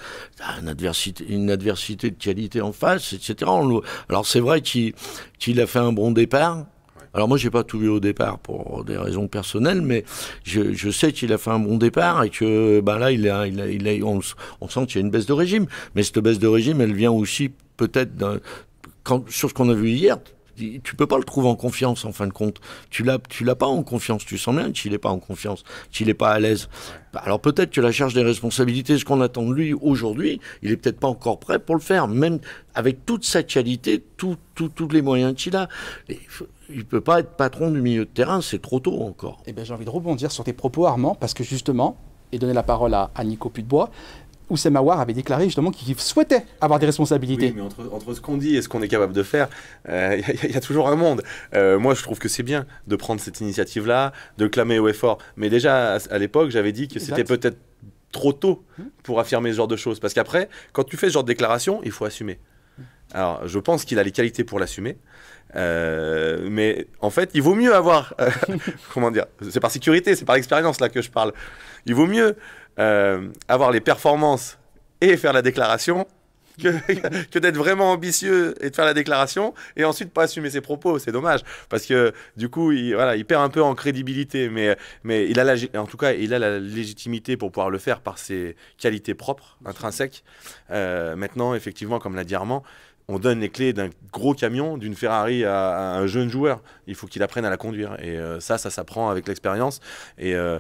une, adversité, une adversité de qualité en face, etc. alors c'est vrai qu'il a fait un bon départ. Alors moi, j'ai pas tout vu au départ pour des raisons personnelles, mais je, sais qu'il a fait un bon départ et que ben là, il a, il a, on, sent qu'il y a une baisse de régime. Mais cette baisse de régime, elle vient aussi peut-être quand, sur ce qu'on a vu hier, tu peux pas le trouver en confiance en fin de compte. Tu l'as, tu l'as pas en confiance. Tu sens bien qu'il n'est pas en confiance, qu'il n'est pas à l'aise. Bah, alors peut-être que la charge des responsabilités, ce qu'on attend de lui aujourd'hui, il est peut-être pas encore prêt pour le faire, même avec toute sa qualité, tous tout, les moyens qu'il a il ne peut pas être patron du milieu de terrain, c'est trop tôt encore. Eh bien, j'ai envie de rebondir sur tes propos, Armand, parce que justement, et donner la parole à, à Nico Putebois, Oussem avait déclaré justement qu'il souhaitait avoir des responsabilités. Oui, mais entre, ce qu'on dit et ce qu'on est capable de faire, euh, il y, a toujours un monde. Euh, moi, je trouve que c'est bien de prendre cette initiative-là, de clamer au effort. Mais déjà, à l'époque, j'avais dit que c'était peut-être trop tôt mmh. pour affirmer ce genre de choses. Parce qu'après, quand tu fais ce genre de déclaration, il faut assumer. Mmh. Alors, je pense qu'il a les qualités pour l'assumer. Euh, mais en fait, il vaut mieux avoir, euh, comment dire, c'est par sécurité, c'est par expérience là que je parle. Il vaut mieux euh, avoir les performances et faire la déclaration que, d'être vraiment ambitieux et de faire la déclaration et ensuite pas assumer ses propos. C'est dommage parce que du coup, il, voilà, il perd un peu en crédibilité, mais, mais il a en tout cas, il a la légitimité pour pouvoir le faire par ses qualités propres, intrinsèques. maintenant, effectivement, comme l'a dit Armand, on donne les clés d'un gros camion, d'une Ferrari à, un jeune joueur. Il faut qu'il apprenne à la conduire. Et euh, ça, ça s'apprend avec l'expérience. Et euh,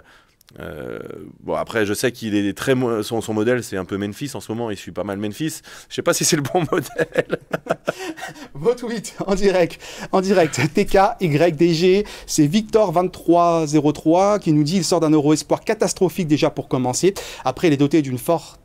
euh, bon, après, je sais qu'il est très son, son modèle, c'est un peu Memphis en ce moment. Il suit pas mal Memphis. Je sais pas si c'est le bon modèle. Vos tweets en direct, en direct. TKYDG, c'est Victor 2303 qui nous dit il sort d'un euro espoir catastrophique déjà pour commencer. Après, il est doté d'une forte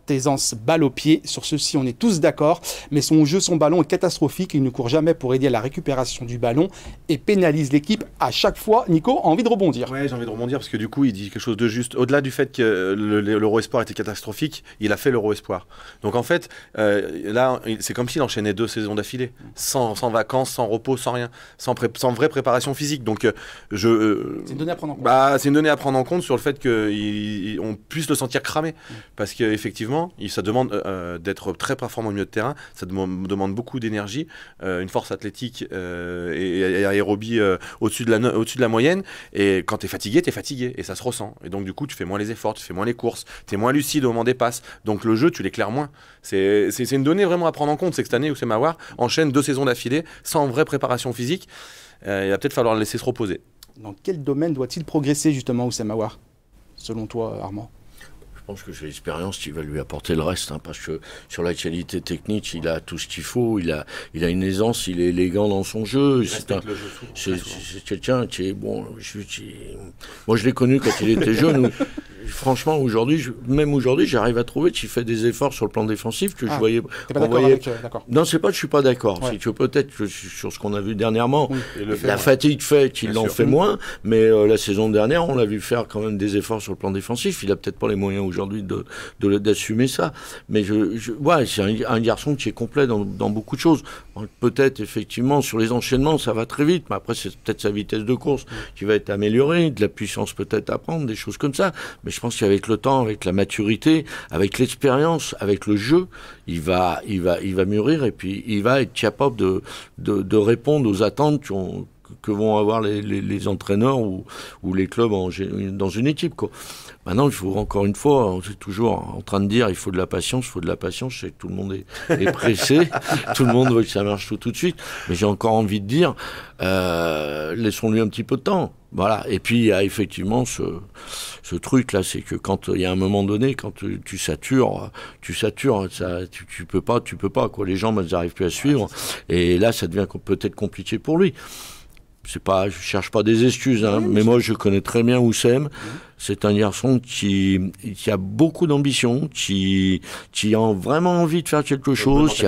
balle au pied. Sur ceci, on est tous d'accord, mais son jeu, son ballon est catastrophique. Il ne court jamais pour aider à la récupération du ballon et pénalise l'équipe à chaque fois. Nico a envie de rebondir. Oui, j'ai envie de rebondir parce que du coup, il dit quelque chose de juste. Au-delà du fait que l'Euro Espoir était catastrophique, il a fait l'Euro Espoir. Donc en fait, euh, là, c'est comme s'il enchaînait deux saisons d'affilée, sans, vacances, sans repos, sans rien, sans, sans vraie préparation physique. Donc euh, je. Euh, c'est une donnée à prendre en compte. Bah, c'est une donnée à prendre en compte sur le fait qu'on puisse le sentir cramé. Mm. Parce qu'effectivement, il, ça demande euh, euh, d'être très performant au milieu de terrain. Ça demande beaucoup d'énergie, euh, une force athlétique et, aérobie au-dessus de, la, moyenne. Et quand tu es fatigué, tu es fatigué. Et ça se ressent. Et donc, du coup, tu fais moins les efforts, tu fais moins les courses, tu es moins lucide au moment des passes. Donc, le jeu, tu l'éclaires moins. C'est une donnée vraiment à prendre en compte. C'est que cette année, où enchaîne deux saisons d'affilée sans vraie préparation physique. il va peut-être falloir le laisser se reposer. Dans quel domaine doit-il progresser, justement, Oussemawar, selon toi, Armand je pense que j'ai l'expérience qui va lui apporter le reste, hein, parce que sur la qualité technique, il a tout ce qu'il faut, il a, il a une aisance, il est élégant dans son jeu. C'est quelqu'un qui est bon. Je, moi, je l'ai connu quand il était jeune. franchement, aujourd'hui, même aujourd'hui, j'arrive à trouver qu'il fait des efforts sur le plan défensif que je ah, voyais. pas euh, Non, c'est pas je suis pas d'accord. Si tu peut-être sur ce qu'on a vu dernièrement, la fatigue fait qu'il en fait mmh. moins, mais euh, la saison dernière, on l'a vu faire quand même des efforts sur le plan défensif. Il a peut-être pas les moyens aujourd'hui de, d'assumer ça. Mais je, c'est un, garçon qui est complet dans, dans beaucoup de choses. Peut-être, effectivement, sur les enchaînements, ça va très vite, mais après, c'est peut-être sa vitesse de course mmh. qui va être améliorée, de la puissance peut-être à prendre, des choses comme ça je pense qu'avec le temps, avec la maturité, avec l'expérience, avec le jeu, il va, il va, il va mûrir et puis il va être capable de, répondre aux attentes que vont avoir les, entraîneurs ou, les clubs dans une équipe. Maintenant, encore une fois, on est toujours en train de dire il faut de la patience, il faut de la patience. Je sais que tout le monde est, pressé, tout le monde veut que ça marche tout, tout de suite. Mais j'ai encore envie de dire euh, laissons-lui un petit peu de temps. Voilà. Et puis, il y a effectivement ce, truc-là, c'est que quand il y a un moment donné, quand tu, satures, tu satures, ça, tu, peux pas, tu peux pas, quoi. Les gens, ne n'arrivent plus à suivre. Et là, ça devient peut-être compliqué pour lui c'est pas, je cherche pas des excuses, hein, mais moi je connais très bien Oussem. C'est un garçon qui, a beaucoup d'ambition, qui, a vraiment envie de faire quelque chose.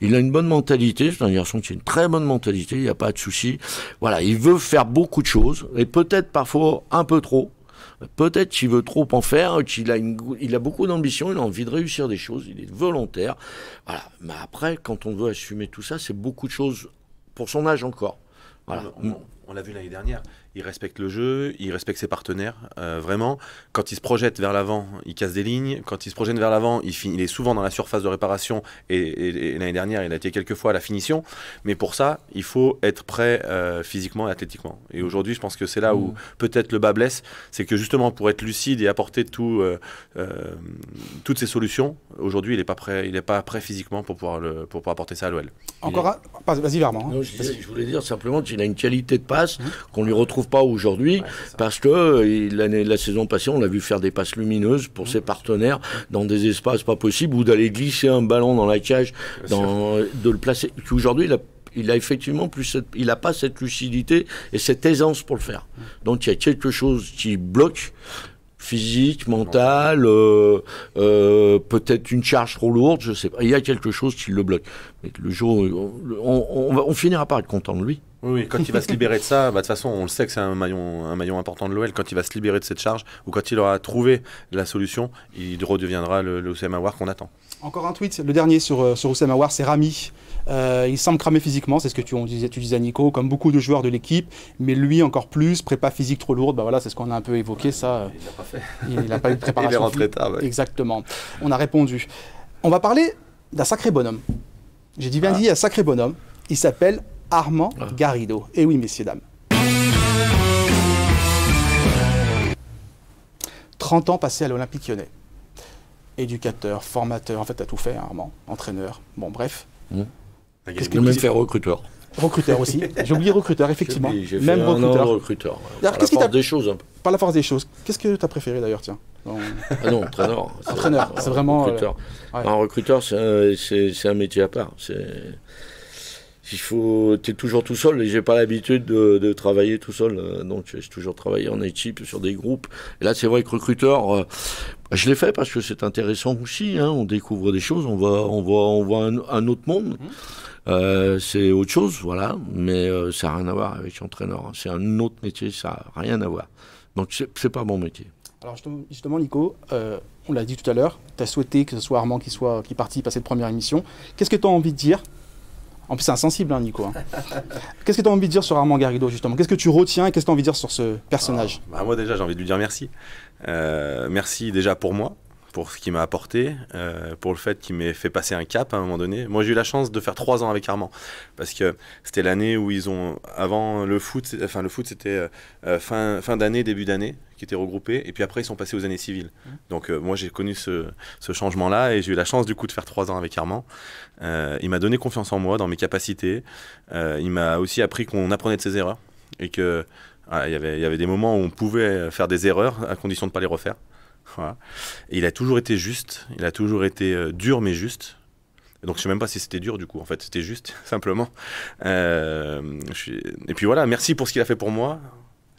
Il a, une bonne mentalité. C'est un garçon qui a une très bonne mentalité. Il n'y a pas de souci. Voilà, il veut faire beaucoup de choses et peut-être parfois un peu trop. Peut-être qu'il veut trop en faire, qu'il a, il a beaucoup d'ambition, il a envie de réussir des choses, il est volontaire. Voilà. Mais après, quand on veut assumer tout ça, c'est beaucoup de choses pour son âge encore on l'a vu l'année dernière il respecte le jeu, il respecte ses partenaires, euh, vraiment. Quand il se projette vers l'avant, il casse des lignes. Quand il se projette vers l'avant, il, est souvent dans la surface de réparation. Et, l'année dernière, il a été quelques fois à la finition. Mais pour ça, il faut être prêt euh, physiquement et athlétiquement. Et aujourd'hui, je pense que c'est là où mmh. peut-être le bas blesse. C'est que justement, pour être lucide et apporter tout, euh, toutes ces solutions, aujourd'hui, il n'est pas, prêt, pas prêt physiquement pour pouvoir, pour apporter ça à l'OL. Encore un... Vas-y, hein. Je, voulais dire simplement qu'il a une qualité de passe mmh. qu'on lui retrouve pas aujourd'hui parce que euh, la saison passée, on l'a vu faire des passes lumineuses pour mmh. ses partenaires dans des espaces pas possibles ou d'aller glisser un ballon dans la cage, dans, euh, de le placer. Aujourd'hui, il il a effectivement plus il n'a pas cette lucidité et cette aisance pour le faire. Mmh. Donc il y a quelque chose qui bloque physique, mental, euh, peut-être une charge trop lourde, je sais pas. Il y a quelque chose qui le bloque. Mais le jour, on, on, on finira par être content de lui. Oui, quand il va se libérer de ça, bah, de toute façon, on le sait que c'est un maillon, un maillon important de l'OL. Quand il va se libérer de cette charge ou quand il aura trouvé la solution, il redeviendra le, le Oussem qu'on attend. Encore un tweet, le dernier sur, euh, sur Oussem c'est Rami. Euh, il semble cramé physiquement, c'est ce que tu, on tu disais à Nico, comme beaucoup de joueurs de l'équipe, mais lui encore plus, prépa physique trop lourde, bah, voilà, c'est ce qu'on a un peu évoqué, ça. Il n'a euh, pas fait. Il pas eu de préparation. il est rentré tard. Exactement. On a répondu. On va parler d'un sacré bonhomme. J'ai dit bien dit ah. un sacré bonhomme. Il s'appelle Armand ah. Garrido. Eh oui, messieurs, dames. 30 ans passés à l'Olympique lyonnais. Éducateur, formateur, en fait, t'as tout fait, hein, Armand, entraîneur. Bon, bref. Mmh. Qu'est-ce tu même fait recruteur Recruteur aussi. J'ai oublié recruteur, effectivement. même recruteur. par la force des choses. Par la force des choses. Qu'est-ce que tu as préféré d'ailleurs, tiens non. Ah non, entraîneur. entraîneur, c'est vraiment. Un euh, recruteur, c'est un, un, métier à part. C'est il faut, es toujours tout seul. Et j'ai pas l'habitude de, travailler tout seul. Euh, donc, j'ai toujours travaillé en équipe sur des groupes. Et là, c'est vrai que recruteur, euh, bah, je l'ai fait parce que c'est intéressant aussi. Hein. On découvre des choses, on voit, on voit, on voit un, autre monde. Mhm. Euh, c'est autre chose, voilà. Mais ça n'a rien à voir avec entraîneur. Hein. C'est un autre métier, ça n'a rien à voir. Donc, c'est pas mon métier. Alors justement, Nico, on l'a dit tout à l'heure, tu as souhaité que ce soit Armand qui, soit, qui participe à cette première émission. Qu'est-ce que tu as envie de dire en plus, c'est insensible, hein, Nico. Hein. qu'est-ce que tu as envie de dire sur Armand Garrido, justement Qu'est-ce que tu retiens et qu'est-ce que tu as envie de dire sur ce personnage ah, bah, Moi, déjà, j'ai envie de lui dire merci. Euh, merci déjà pour moi, pour ce qu'il m'a apporté, euh, pour le fait qu'il m'ait fait passer un cap à un moment donné. Moi, j'ai eu la chance de faire trois ans avec Armand, parce que c'était l'année où ils ont, avant le foot, enfin le foot c'était euh, euh, fin, fin d'année, début d'année, qui étaient regroupés, et puis après ils sont passés aux années civiles. Mmh. Donc moi j'ai connu ce, ce changement-là, et j'ai eu la chance du coup de faire trois ans avec Armand. il m'a donné confiance en moi, dans mes capacités. il m'a aussi appris qu'on apprenait de ses erreurs, et que... Ah, il y il y avait des moments où on pouvait faire des erreurs à condition de ne pas les refaire il a toujours été juste, il a toujours été euh, dur mais juste. donc je sais même pas si c'était dur du coup, en fait c'était juste simplement. Euh, et puis voilà, merci pour ce qu'il a fait pour moi.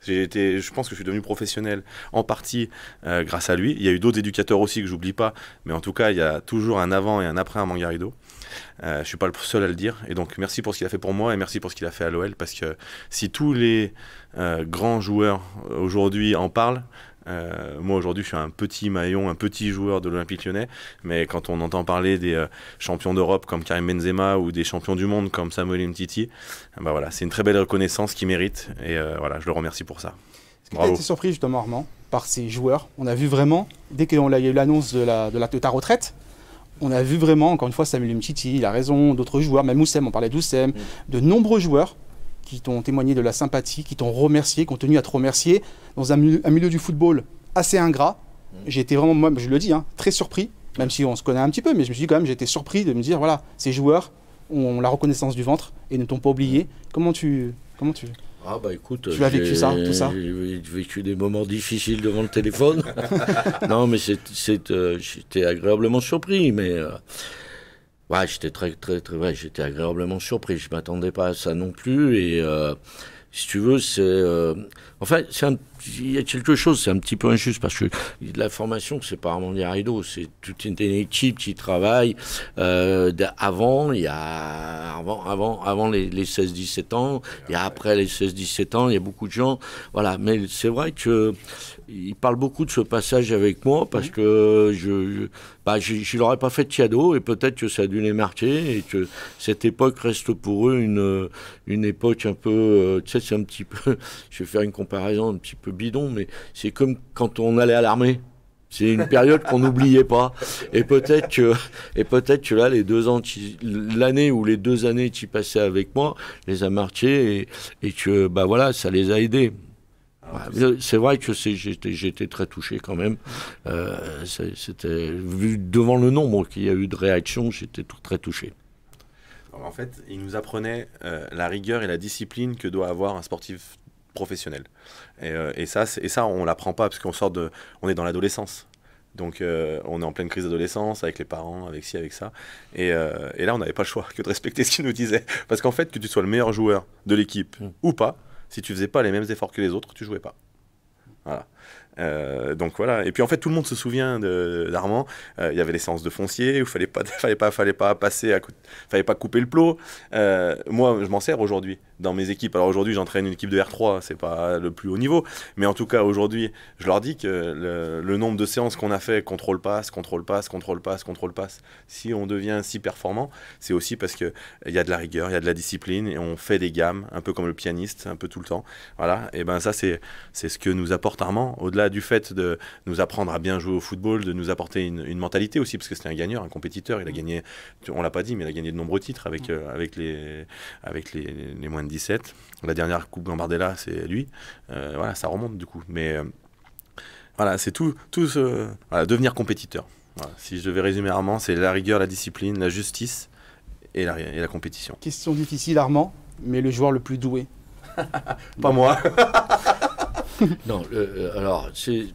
J'ai été, je pense que je suis devenu professionnel en partie euh, grâce à lui. Il y a eu d'autres éducateurs aussi que j'oublie pas, mais en tout cas il y a toujours un avant et un après à Mangarido. je suis pas le seul à le dire. Et donc merci pour ce qu'il a fait pour moi et merci pour ce qu'il a fait à l'OL parce que si tous les grands joueurs aujourd'hui en parlent, euh, moi aujourd'hui je suis un petit maillon, un petit joueur de l'Olympique lyonnais, mais quand on entend parler des euh, champions d'Europe comme Karim Benzema ou des champions du monde comme Samuel Mtiti, eh ben voilà, c'est une très belle reconnaissance qu'il mérite et euh, voilà, je le remercie pour ça. Est-ce été surpris justement par ces joueurs On a vu vraiment, dès qu'il y a eu l'annonce de, la, ta retraite, on a vu vraiment, encore une fois, Samuel Mtiti, il a raison, d'autres joueurs, même Oussem, on parlait d'Oussem, mm. de nombreux joueurs qui t'ont témoigné de la sympathie, qui t'ont remercié, qui ont tenu à te remercier dans un, milieu, du football assez ingrat. Mm. J'ai été vraiment, moi, je le dis, hein, très surpris, même si on se connaît un petit peu, mais je me suis dit quand même, j'étais surpris de me dire, voilà, ces joueurs ont la reconnaissance du ventre et ne t'ont pas oublié. Comment tu, comment tu, ah bah écoute, tu as vécu ça, tout ça. J'ai vécu des moments difficiles devant le téléphone. non, mais c'est, euh, j'étais agréablement surpris, mais. Euh, Ouais, j'étais très, très, très, ouais, j'étais agréablement surpris. Je m'attendais pas à ça non plus. Et euh, si tu veux, c'est, euh, fait, il y a quelque chose, c'est un petit peu injuste parce que la formation, c'est pas Armand c'est toute une, équipe qui travaille euh, avant, il y a avant, avant, avant les, 16-17 ans, il y a après les 16-17 ans, il y a beaucoup de gens, voilà. Mais c'est vrai que il parle beaucoup de ce passage avec moi parce que je, je bah, je, leur pas fait de cadeau et peut-être que ça a dû les marquer et que cette époque reste pour eux une, une époque un peu, euh, tu sais, c'est un petit peu, je vais faire une comparaison par exemple, un petit peu bidon, mais c'est comme quand on allait à l'armée. C'est une période qu'on n'oubliait pas. Et peut-être que, et peut-être que là, les deux ans, l'année ou les deux années qui passaient avec moi, les a marqués et, que, bah voilà, ça les a aidés. Ah, bah, euh, c'est vrai que j'étais très touché quand même. Euh, c'était vu devant le nombre qu'il y a eu de réactions, j'étais très touché. en fait, il nous apprenait euh, la rigueur et la discipline que doit avoir un sportif professionnel. Et, euh, ça, et ça, on l'apprend pas parce qu'on sort de, on est dans l'adolescence. Donc euh, on est en pleine crise d'adolescence avec les parents, avec ci, avec ça. Et, euh, là, on n'avait pas le choix que de respecter ce qu'ils nous disaient. Parce qu'en fait, que tu sois le meilleur joueur de l'équipe mm. ou pas, si tu faisais pas les mêmes efforts que les autres, tu jouais pas. Voilà. donc voilà. Et puis en fait, tout le monde se souvient d'Armand. Il y avait les séances de foncier où fallait pas, fallait pas, fallait pas passer, à, fallait pas couper le plot. moi, je m'en sers aujourd'hui dans mes équipes. Alors aujourd'hui, j'entraîne une équipe de R3, c'est pas le plus haut niveau, mais en tout cas aujourd'hui, je leur dis que le, nombre de séances qu'on a fait, contrôle passe, contrôle passe, contrôle passe, contrôle passe, si on devient si performant, c'est aussi parce que il y a de la rigueur, il y a de la discipline et on fait des gammes, un peu comme le pianiste, un peu tout le temps. Voilà, et ben ça c'est c'est ce que nous apporte Armand, au-delà du fait de nous apprendre à bien jouer au football, de nous apporter une, mentalité aussi parce que c'était un gagneur, un compétiteur, il a mm. gagné on l'a pas dit mais il a gagné de nombreux titres avec mm. euh, avec les avec les, les la dernière Coupe Gambardella, c'est lui. Euh, voilà, ça remonte du coup. Mais euh, voilà, c'est tout, tout ce... devenir compétiteur. si je devais résumer Armand, c'est la rigueur, la discipline, la justice et la, et la compétition. Question difficile, Armand, mais le joueur le plus doué Pas moi non, euh, alors c'est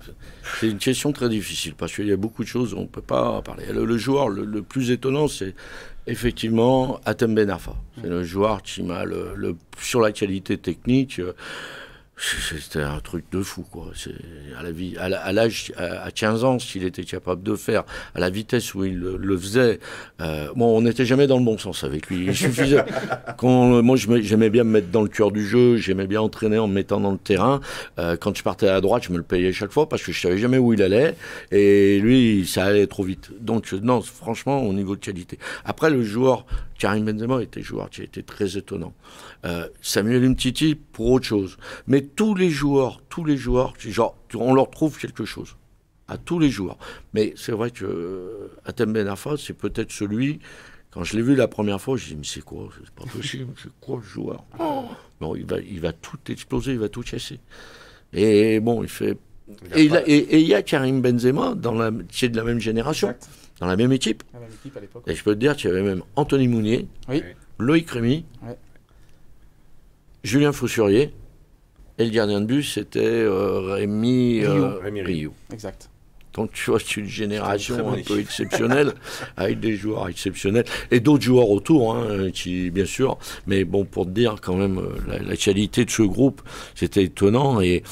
une question très difficile parce qu'il y a beaucoup de choses on ne peut pas parler. Le, joueur le, plus étonnant, c'est effectivement Atem Ben C'est le joueur qui m'a le, sur la qualité technique. Euh, c'était un truc de fou, quoi. À la vie, à l'âge, à, 15 ans, s'il était capable de faire, à la vitesse où il le, faisait, euh, bon, on n'était jamais dans le bon sens avec lui. Il suffisait. quand, moi, j'aimais bien me mettre dans le cœur du jeu, j'aimais bien entraîner en me mettant dans le terrain. Euh, quand je partais à droite, je me le payais chaque fois parce que je savais jamais où il allait. Et lui, ça allait trop vite. Donc, non, franchement, au niveau de qualité. Après, le joueur, Karim Benzema était joueur qui a été très étonnant. Euh, Samuel Umtiti pour autre chose. Mais tous les joueurs, tous les joueurs, genre, on leur trouve quelque chose. À tous les joueurs. Mais c'est vrai que euh, Atem Ben Arfa, c'est peut-être celui quand je l'ai vu la première fois, j'ai dit, mais c'est quoi C'est pas possible, c'est quoi le joueur oh. Bon, il va, il va tout exploser, il va tout chasser. Et bon, il fait. et, il y a Karim Benzema, dans la, de la même génération, dans la même équipe. et je peux te dire qu'il y avait même Anthony Mounier, oui. Loïc Rémy, Julien Foussurier. Et le gardien de but, c'était euh, Rémi, euh, Exact. Donc tu vois, c'est une génération un peu exceptionnelle, avec des joueurs exceptionnels et d'autres joueurs autour, hein, qui bien sûr. Mais bon, pour te dire quand même euh, la, la qualité de ce groupe, c'était étonnant. Et,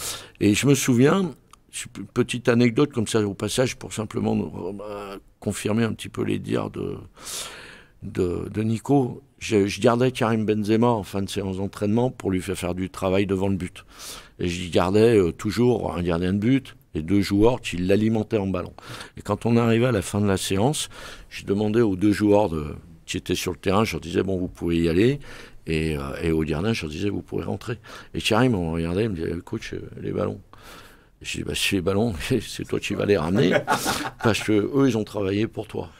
et je me souviens, petite anecdote comme ça au passage pour simplement bah, confirmer un petit peu les dires de de, Nico, je, gardais Karim Benzema en fin de séance d'entraînement pour lui faire faire du travail devant le but. Et je gardais euh, toujours un gardien de but et deux joueurs qui l'alimentaient en ballon. Et quand on arrivait à la fin de la séance, je demandais aux deux joueurs de, qui étaient sur le terrain, je leur disais, bon, vous pouvez y aller. Et, euh, au gardien, je leur disais, vous pouvez rentrer. Et Karim, on regardait, il me disait, coach, euh, les ballons. Je dis « bah, si les ballons, c'est toi qui vas les ramener, parce que eux, ils ont travaillé pour toi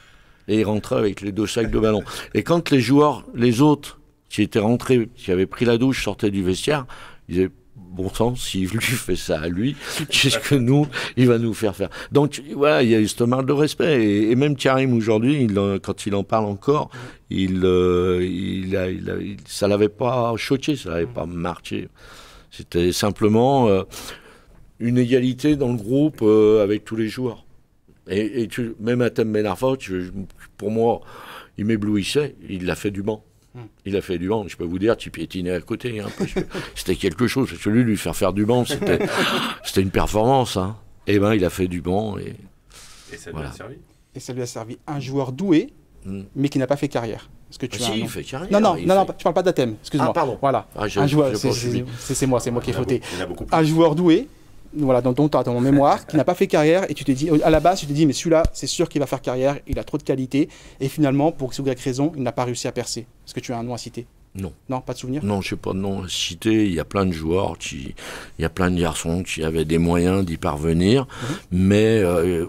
et il rentrait avec les deux sacs de ballon Et quand les joueurs, les autres, qui étaient rentrés, qui avaient pris la douche, sortaient du vestiaire, ils disaient bon sang, s'il lui fait ça à lui, qu'est-ce que nous, il va nous faire faire Donc voilà, il y a eu cette marque de respect. Et, même Karim aujourd'hui, quand il en parle encore, il, euh, il, il, ça l'avait pas choqué, ça l'avait pas marché C'était simplement euh, une égalité dans le groupe euh, avec tous les joueurs. Et, même Atem thème pour moi, il m'éblouissait. Il l'a fait du banc. Hmm. Il a fait du banc, je peux vous dire, tu piétinais à côté. Hein, c'était quelque chose, parce que lui, faire faire du banc, c'était une performance. Et hein. eh ben, il a fait du banc. Et, et ça lui a servi. Et ça lui a servi. Un joueur doué, hmm. mais qui n'a pas fait carrière. que tu bah si, il fait carrière. Non, non, non, non, tu parles pas d'Athem. excuse-moi. Ah, pardon. Voilà. Ah, un joueur, c'est moi, c'est moi qui ai fauté. Un joueur doué, voilà, dans ton, dans mon mémoire, qui n'a pas fait carrière, et tu t'es dit, à la base, tu t'es dit, mais celui-là, c'est sûr qu'il va faire carrière, il a trop de qualité, et finalement, pour que raison, il n'a pas réussi à percer. Est-ce que tu as un nom à citer Non. Non, pas de souvenir Non, je sais pas de nom à citer. Il y a plein de joueurs, qui, il y a plein de garçons qui avaient des moyens d'y parvenir, mhm. mais euh,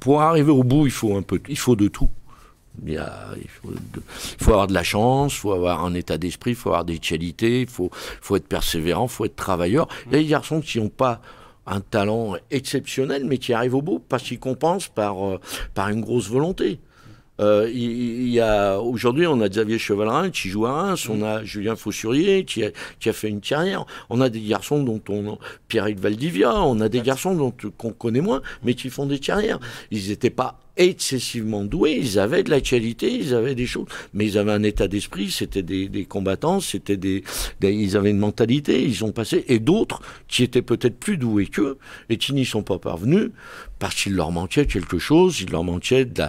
pour arriver au bout, il faut un peu, il faut de tout. Il, faut, avoir de la chance, il faut avoir un état d'esprit, il faut avoir des qualités, il faut, faut être persévérant, il faut être travailleur. Mhm. Il y a des garçons qui n'ont pas un talent exceptionnel, mais qui arrive au bout parce qu'il compense par, euh, par une grosse volonté. Euh, il, y a aujourd'hui, on a Xavier Chevalerin qui joue à Reims, on mm. a Julien Faussurier qui a, qui a fait une carrière, on a des garçons dont on pierre Valdivia, on a des garçons dont qu'on connaît moins, mais qui font des carrières. Mm. Ils n'étaient pas excessivement doués, ils avaient de la qualité, ils avaient des choses, mais ils avaient un état d'esprit, c'était des, combattants, c'était des, ils avaient une mentalité, ils ont passé, et d'autres qui étaient peut-être plus doués qu'eux et qui n'y sont pas parvenus parce qu'il leur manquait quelque chose, il leur manquait de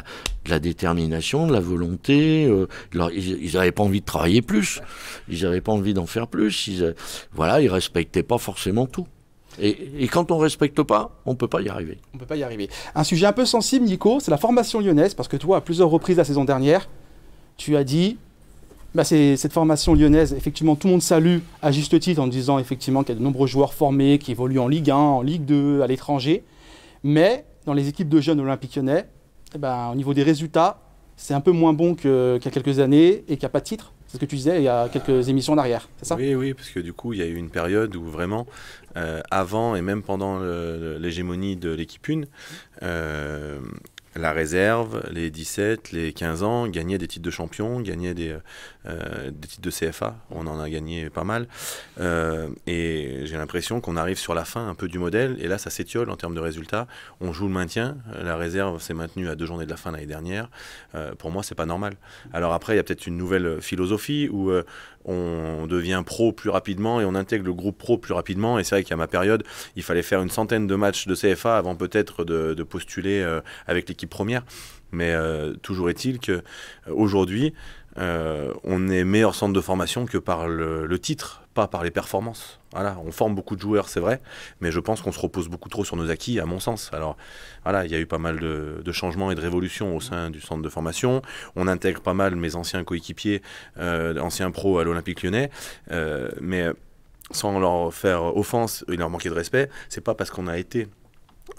la, détermination, de la volonté, euh, ils n'avaient pas envie de travailler plus, ils n'avaient pas envie d'en faire plus, ils, euh, voilà, ils respectaient pas forcément tout. Et, quand on ne respecte pas, on ne peut pas y arriver. On peut pas y arriver. Un sujet un peu sensible, Nico, c'est la formation lyonnaise, parce que toi, à plusieurs reprises la saison dernière, tu as dit, bah, c'est cette formation lyonnaise, effectivement, tout le monde salue à juste titre en disant effectivement qu'il y a de nombreux joueurs formés qui évoluent en Ligue 1, en Ligue 2, à l'étranger. Mais dans les équipes de jeunes olympiques lyonnais, eh ben, au niveau des résultats, c'est un peu moins bon qu'il y a quelques années et qu'il n'y a pas de titre. C'est ce que tu disais il y a quelques émissions en arrière, c'est ça Oui, oui, parce que du coup, il y a eu une période où vraiment euh, avant et même pendant l'hégémonie de l'équipe une. Euh, la réserve, les 17, les 15 ans, gagnaient des titres de champion, gagnaient des, euh, des titres de CFA, on en a gagné pas mal. Euh, et j'ai l'impression qu'on arrive sur la fin un peu du modèle, et là ça s'étiole en termes de résultats. On joue le maintien, la réserve s'est maintenue à deux journées de la fin l'année dernière. Euh, pour moi, c'est pas normal. Alors après, il y a peut-être une nouvelle philosophie où on devient pro plus rapidement et on intègre le groupe pro plus rapidement. Et c'est vrai qu'à ma période, il fallait faire une centaine de matchs de CFA avant peut-être de, de postuler avec l'équipe première. Mais euh, toujours est-il que euh, aujourd'hui, euh, on est meilleur centre de formation que par le, titre, pas par les performances. Voilà, on forme beaucoup de joueurs, c'est vrai, mais je pense qu'on se repose beaucoup trop sur nos acquis, à mon sens. Alors, voilà, il y a eu pas mal de, changements et de révolutions au sein du centre de formation. On intègre pas mal mes anciens coéquipiers, anciens pros à l'Olympique Lyonnais, mais sans leur faire offense et leur manquer de respect, c'est pas parce qu'on a été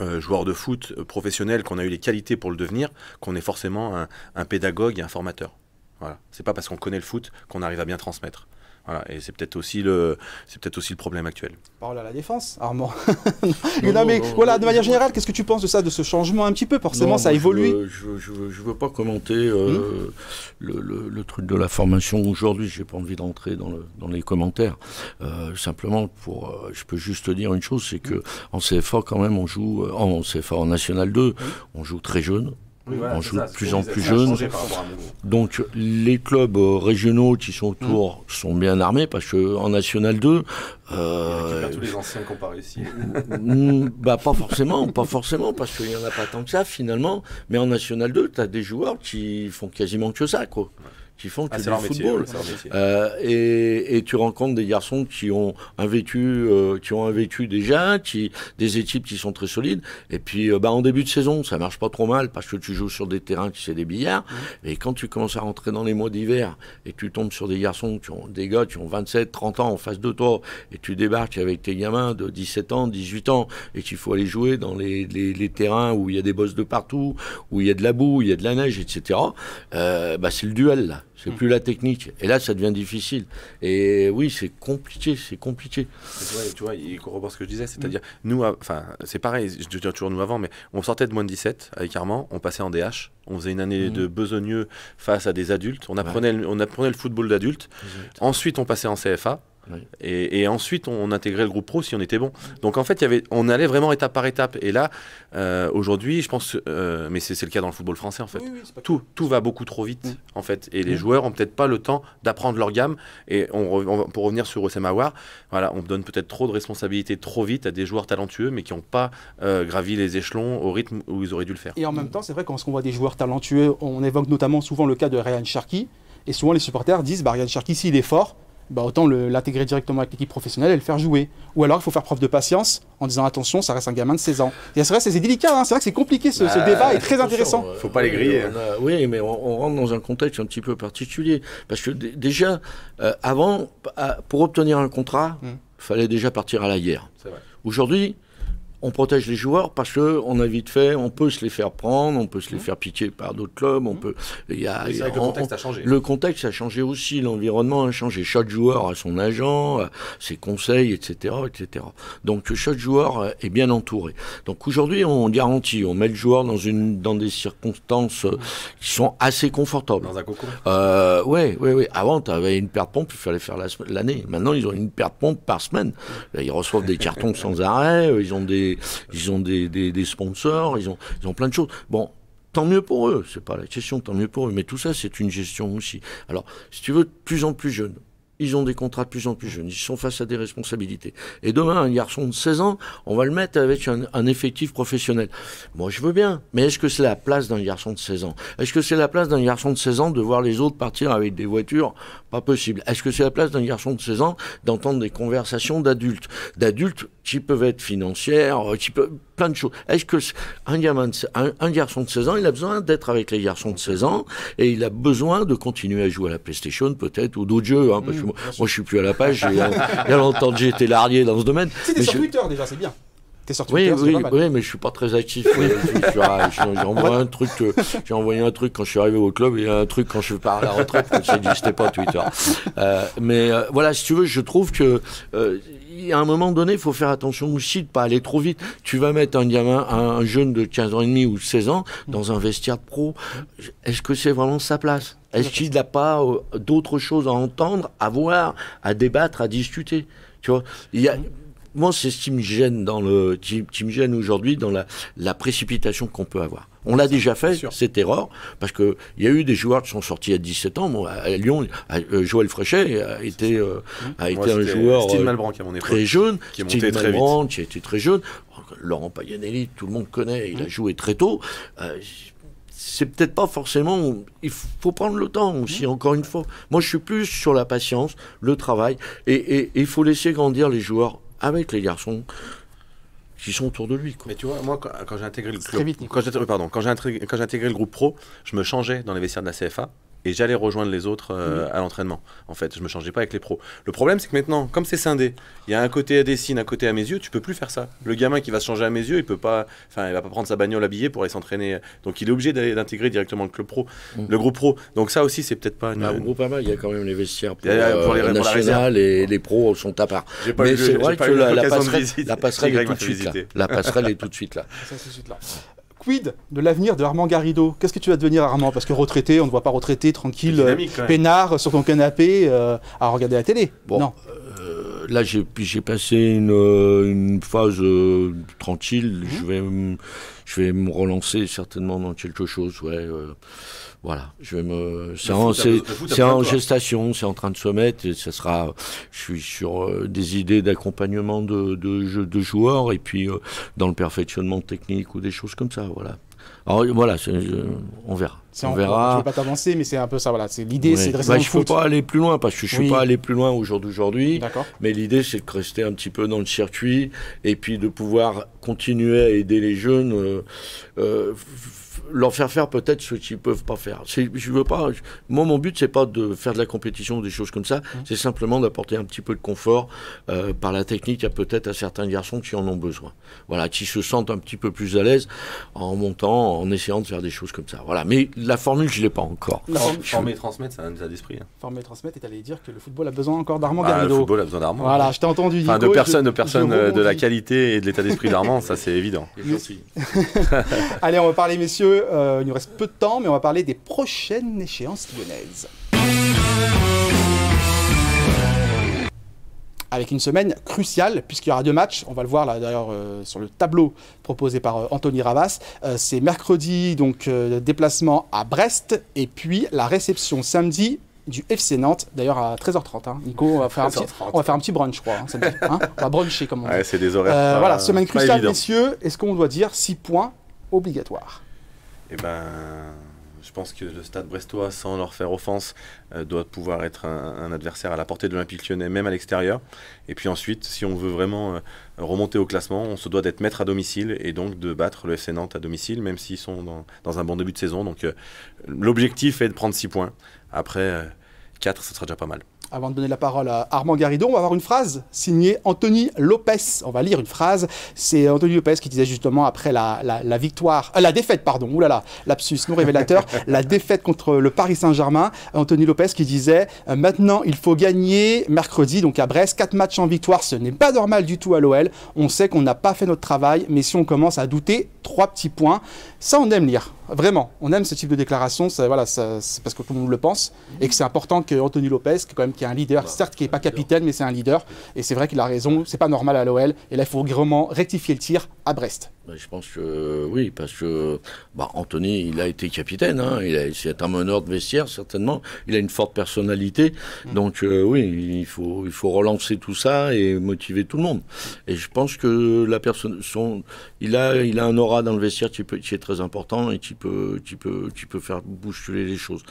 euh, joueur de foot euh, professionnel, qu'on a eu les qualités pour le devenir, qu'on est forcément un, pédagogue et un formateur. Voilà. C'est pas parce qu'on connaît le foot qu'on arrive à bien transmettre. Voilà, et c'est peut-être aussi le, c'est peut-être aussi le problème actuel. Parole à la défense, Armand. non, non, mais voilà, de manière générale, qu'est-ce que tu penses de ça, de ce changement un petit peu Forcément, ça évolue. Je ne veux pas commenter euh, hmm le, truc de la formation aujourd'hui. J'ai pas envie d'entrer dans, les commentaires. Euh, simplement, pour, euh, je peux juste dire une chose, c'est que hmm. en CFA quand même, on joue en CFA en National 2, on joue très jeune on joue de plus en plus jeune. Donc les clubs euh, régionaux qui sont mmh. autour sont bien armés parce qu'en National 2, euh, tous les anciens ici. Mmh, bah pas forcément, pas forcément parce qu'il n'y en a pas tant que ça finalement. Mais en National 2, tu as des joueurs qui font quasiment que ça quoi qui font que ah, du leur football. Euh, et, et, tu rencontres des garçons qui ont un vécu, euh, qui ont un vécu déjà, qui des équipes qui sont très solides. Et puis, euh, bah, en début de saison, ça marche pas trop mal parce que tu joues sur des terrains qui c'est des billards. Et mmh. quand tu commences à rentrer dans les mois d'hiver et tu tombes sur des garçons, qui ont, des gars qui ont 27, 30 ans en face de toi, et tu débarques avec tes gamins de 17 ans, 18 ans, et qu'il faut aller jouer dans les, les, terrains où il y a des bosses de partout, où il y a de la boue, il y a de la neige, etc. bah, c'est le duel c'est plus la technique. Et là, ça devient difficile. Et oui, c'est compliqué, c'est compliqué. tu vois, il ce que je disais. C'est-à-dire, nous, enfin, c'est pareil, je te dis toujours nous avant, mais on sortait de moins de 17 avec Armand, on passait en DH, on faisait une année mhm. de besogneux face à des adultes, on apprenait, on apprenait le football d'adultes. Ensuite, on passait en CFA. Et, ensuite, on, intégrait le groupe pro si on était bon. Donc en fait, y avait, on allait vraiment étape par étape. Et là, euh, aujourd'hui, je pense, euh, mais c'est le cas dans le football français en fait. tout, tout va beaucoup trop vite mm. en fait. Et les mm. joueurs ont peut-être pas le temps d'apprendre leur gamme. Et on, pour revenir sur Oussem voilà, on donne peut-être trop de responsabilités trop vite à des joueurs talentueux, mais qui n'ont pas euh, gravi les échelons au rythme où ils auraient dû le faire. Et en même temps, c'est vrai qu'on voit des joueurs talentueux, on évoque notamment souvent le cas de Ryan Sharkey. Et souvent, les supporters disent, bah, Ryan Sharkey, s'il est fort, bah autant l'intégrer directement avec l'équipe professionnelle et le faire jouer. Ou alors il faut faire preuve de patience en disant attention, ça reste un gamin de 16 ans. c'est c'est délicat, hein. c'est vrai que c'est compliqué, ce, bah, débat est très intéressant. Il euh, faut pas les griller. oui, mais on, rentre dans un contexte un petit peu particulier. Parce que déjà, euh, avant, pour obtenir un contrat, il hum. fallait déjà partir à la guerre. Aujourd'hui, on protège les joueurs parce que on a vite fait, on peut se les faire prendre, on peut se les mmh. faire piquer par d'autres clubs, on mmh. peut. Y y a, le contexte a changé. Le contexte a changé aussi, l'environnement a changé. Chaque joueur a son agent, ses conseils, etc., etc. Donc chaque joueur euh, est bien entouré. Donc aujourd'hui, on garantit, on met le joueur dans une, dans des circonstances euh, qui sont assez confortables. Dans un concours. Euh, ouais, ouais, ouais. Avant, avais une paire de pompes, il fallait faire l'année. Maintenant, ils ont une paire de pompes par semaine. ils reçoivent des cartons sans arrêt, euh, ils ont des ils ont des, sponsors, ils ont, ont plein de choses. Bon, tant mieux pour eux, c'est pas la question, tant mieux pour eux. Mais tout ça, c'est une gestion aussi. Alors, si tu veux, de plus en plus jeunes ils ont des contrats de plus en plus jeunes, ils sont face à des responsabilités. Et demain, un garçon de 16 ans, on va le mettre avec un, effectif professionnel. Moi, je veux bien, mais est-ce que c'est la place d'un garçon de 16 ans Est-ce que c'est la place d'un garçon de 16 ans de voir les autres partir avec des voitures Pas possible. Est-ce que c'est la place d'un garçon de 16 ans d'entendre des conversations d'adultes D'adultes qui peuvent être financières, euh, qui peuvent de choses. Est-ce que un, un, garçon de 16 ans, il a besoin d'être avec les garçons de 16 ans et il a besoin de continuer à jouer à la PlayStation peut-être ou d'autres jeux. Hein, mm, moi, je je suis plus à la page. Il y a longtemps j'ai été largué dans ce domaine. Tu sur Twitter déjà, c'est bien. oui, oui, mais je suis pas très actif. j'ai envoyé un truc, euh, j'ai envoyé un truc quand je suis arrivé au club et un truc quand je pars à la retraite. Ça n'existait pas Twitter. Euh, mais euh, voilà, si tu veux, je trouve que à un moment donné, il faut faire attention aussi de pas aller trop vite. Tu vas mettre un gamin, un jeune de 15 ans et demi ou 16 ans dans un vestiaire pro. Est-ce que c'est vraiment sa place Est-ce qu'il n'a pas euh, d'autres choses à entendre, à voir, à débattre, à discuter Tu vois, il y a moi, c'est ce qui me gêne aujourd'hui dans la précipitation qu'on peut avoir. On l'a déjà fait, cette erreur, parce qu'il y a eu des joueurs qui sont sortis à 17 ans. à Lyon, euh, Joël Fréchet a euh, été, un joueur euh, très jeune. Qui était très qui a été très jeune. Laurent Paganelli, tout le monde connaît, il a mmh. joué très tôt. c'est peut-être pas forcément. Il faut prendre le temps aussi, mmh. encore une fois. Moi, je suis plus sur la patience, le travail, et il faut laisser grandir les joueurs avec les garçons qui sont autour de lui. Quoi. Mais tu vois, moi, quand, j'ai intégré le club, quand j'ai intégré le groupe pro, je me changeais dans les vestiaires de la CFA et j'allais rejoindre les autres euh, mhm. à l'entraînement. En fait, je me changeais pas avec les pros. Le problème, c'est que maintenant, comme c'est scindé, il y a un côté à Dessine, un côté à mes yeux, tu peux plus faire ça. Le gamin qui va se changer à mes yeux, il peut pas, enfin, il va pas prendre sa bagnole habillée pour aller s'entraîner. Donc, il est obligé d'intégrer directement le club pro, mhm. le groupe pro. Donc, ça aussi, c'est peut-être pas. Une, bah, groupe pas mal, il y a quand même les vestiaires pour, pour les euh, et les pros sont à part. Mais c'est vrai que la, la passerelle est tout de suite là. La passerelle est tout de suite là. Quid de l'avenir de Armand Garrido Qu'est-ce que tu vas devenir Armand Parce que retraité, on ne voit pas retraité, tranquille, euh, peinard euh, sur ton canapé euh, à regarder la télé. Bon, là, j'ai, passé une, phase tranquille. Mhm. Je, vais, je vais me relancer certainement dans quelque chose. Ouais, voilà, je me. C'est en, en, gestation, c'est en train de se mettre. Et ça sera. Je suis sur euh, des idées d'accompagnement de, de, de, joueurs et puis euh, dans le perfectionnement technique ou des choses comme ça. Voilà. Alors voilà, euh, on verra. On verra. Je ne vais pas t'avancer, mais c'est un peu ça. Voilà, c'est l'idée, c'est de rester bah, Je pas aller plus loin parce que je ne suis pas allé plus loin aujourd'hui. Aujourd'hui, mais l'idée, c'est de rester un petit peu dans le circuit et puis de pouvoir continuer à aider les jeunes. Euh, leur faire faire peut-être ce qu'ils peuvent pas faire. Je veux pas. moi, mon but c'est pas de faire de la compétition ou des choses comme ça. Mmh. C'est simplement d'apporter un petit peu de confort euh, par la technique à peut-être à certains garçons qui en ont besoin. Voilà, qui se sentent un petit peu plus à l'aise en montant, en essayant de faire des choses comme ça. Voilà. Mais la formule, je l'ai pas encore. Forme, former et transmettre, c'est un état d'esprit. Hein. Former et transmettre, et t'allais dire que le football a besoin encore d'Armand ah, Le football a besoin d'Armand. Voilà, je t'ai entendu. de personne, euh, de la qualité et de l'état d'esprit d'Armand, ça c'est évident. Allez, on va parler messieurs euh, il nous reste peu de temps, mais on va parler des prochaines échéances lyonnaises. avec une semaine cruciale, puisqu'il y aura deux matchs. On va le voir là d'ailleurs euh, sur le tableau proposé par euh, Anthony Ravas. c'est mercredi, donc déplacement à Brest, et puis la réception samedi du FC Nantes, d'ailleurs à 13h30. Hein. Nico, on va, faire Un petit, brunch, je crois. Hein, hein. on va bruncher, comme on dit. c'est voilà, semaine cruciale, messieurs. Est-ce qu'on doit dire 6 points obligatoires eh ben, je pense que le stade brestois, sans leur faire offense, euh, doit pouvoir être un, adversaire à la portée de l'Olympique lyonnais, même à l'extérieur. Et puis ensuite, si on veut vraiment euh, remonter au classement, on se doit d'être maître à domicile et donc de battre le FC Nantes à domicile, même s'ils sont dans, un bon début de saison. Donc euh, l'objectif est de prendre 6 points. Après, 4, ce sera déjà pas mal. Avant de donner la parole à Armand Garrido, on va avoir une phrase signée Anthony Lopez. On va lire une phrase. C'est Anthony Lopez qui disait justement après la, victoire, euh, la défaite, pardon, oulala, lapsus non révélateur, la défaite contre le Paris Saint-Germain. Anthony Lopez qui disait euh, Maintenant, il faut gagner mercredi, donc à Brest, Quatre matchs en victoire. Ce n'est pas normal du tout à l'OL. On sait qu'on n'a pas fait notre travail, mais si on commence à douter, trois petits points. Ça, on aime lire, vraiment. On aime ce type de déclaration, ça, voilà, c'est parce que tout le monde le pense, et que c'est important que Lopez, qui, quand même, qui est un leader, bah, certes, qui n'est pas capitaine, mais c'est un leader, et c'est vrai qu'il a raison, c'est pas normal à l'OL, et là, il faut vraiment rectifier le tir à Brest je pense que oui, parce que bah, Anthony, il a été capitaine, hein, il c'est un meneur de vestiaire certainement, il a une forte personnalité, mm. donc euh, oui, il faut, il faut relancer tout ça et motiver tout le monde. Et je pense que la personne, il a, il a un aura dans le vestiaire qui, est très important et qui peut, qui peut, qui peut faire bousculer les choses.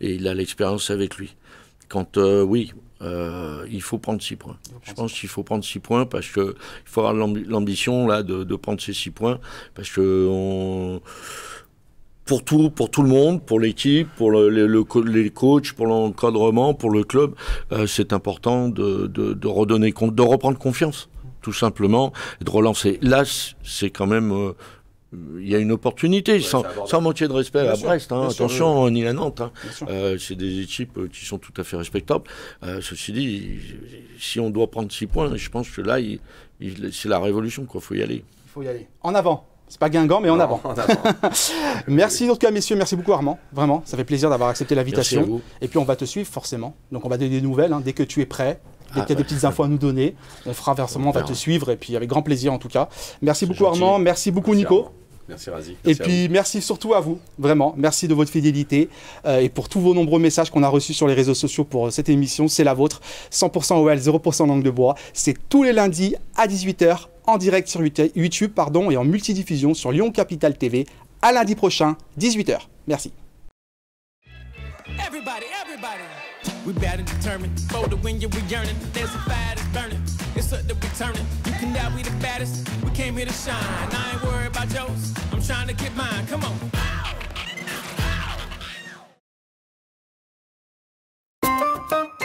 Et il a l'expérience avec lui. Quand euh, oui, euh, il faut prendre 6 points. Je pense qu'il faut prendre 6 points parce qu'il faut avoir l'ambition là de, prendre ces 6 points parce que on... pour tout, pour tout le monde, pour l'équipe, pour le, les coachs, pour l'encadrement, pour le club, euh, c'est important de, de, redonner, de reprendre confiance tout simplement, de relancer. Là, c'est quand même il y a une opportunité, sans, sans de respect à Brest, hein, attention, euh, ni à Nantes. Hein. Euh, c'est des équipes euh, qui sont tout à fait respectables. ceci dit, si on doit prendre 6 points, je pense que là, c'est la révolution, il faut y aller. Il faut y aller. En avant c'est pas Guingamp, mais en avant. merci en tout cas, messieurs. Merci beaucoup, Armand. Vraiment, ça fait plaisir d'avoir accepté l'invitation. Et puis, on va te suivre, forcément. Donc, on va donner des nouvelles hein, dès que tu es prêt. Dès ah, y que des petites infos à nous donner, on fera versement, on va te suivre et puis avec grand plaisir en tout cas. Merci beaucoup Armand, merci beaucoup Nico. Merci Razi. et puis merci surtout à vous, vraiment. Merci de votre fidélité euh, et pour tous vos nombreux messages qu'on a reçus sur les réseaux sociaux pour euh, cette émission. C'est la vôtre. 100% OL, 0% langue de bois. C'est tous les lundis à 18h en direct sur YouTube pardon, et en multidiffusion sur Lyon Capital TV à lundi prochain, 18h. Merci. We bad and determined. For the win, yeah, we yearning. There's a fire that's burning. It's up that we turning. You can doubt we the baddest. We came here to shine. I ain't worried about yours. I'm trying to get mine. Come on. Ow! Ow!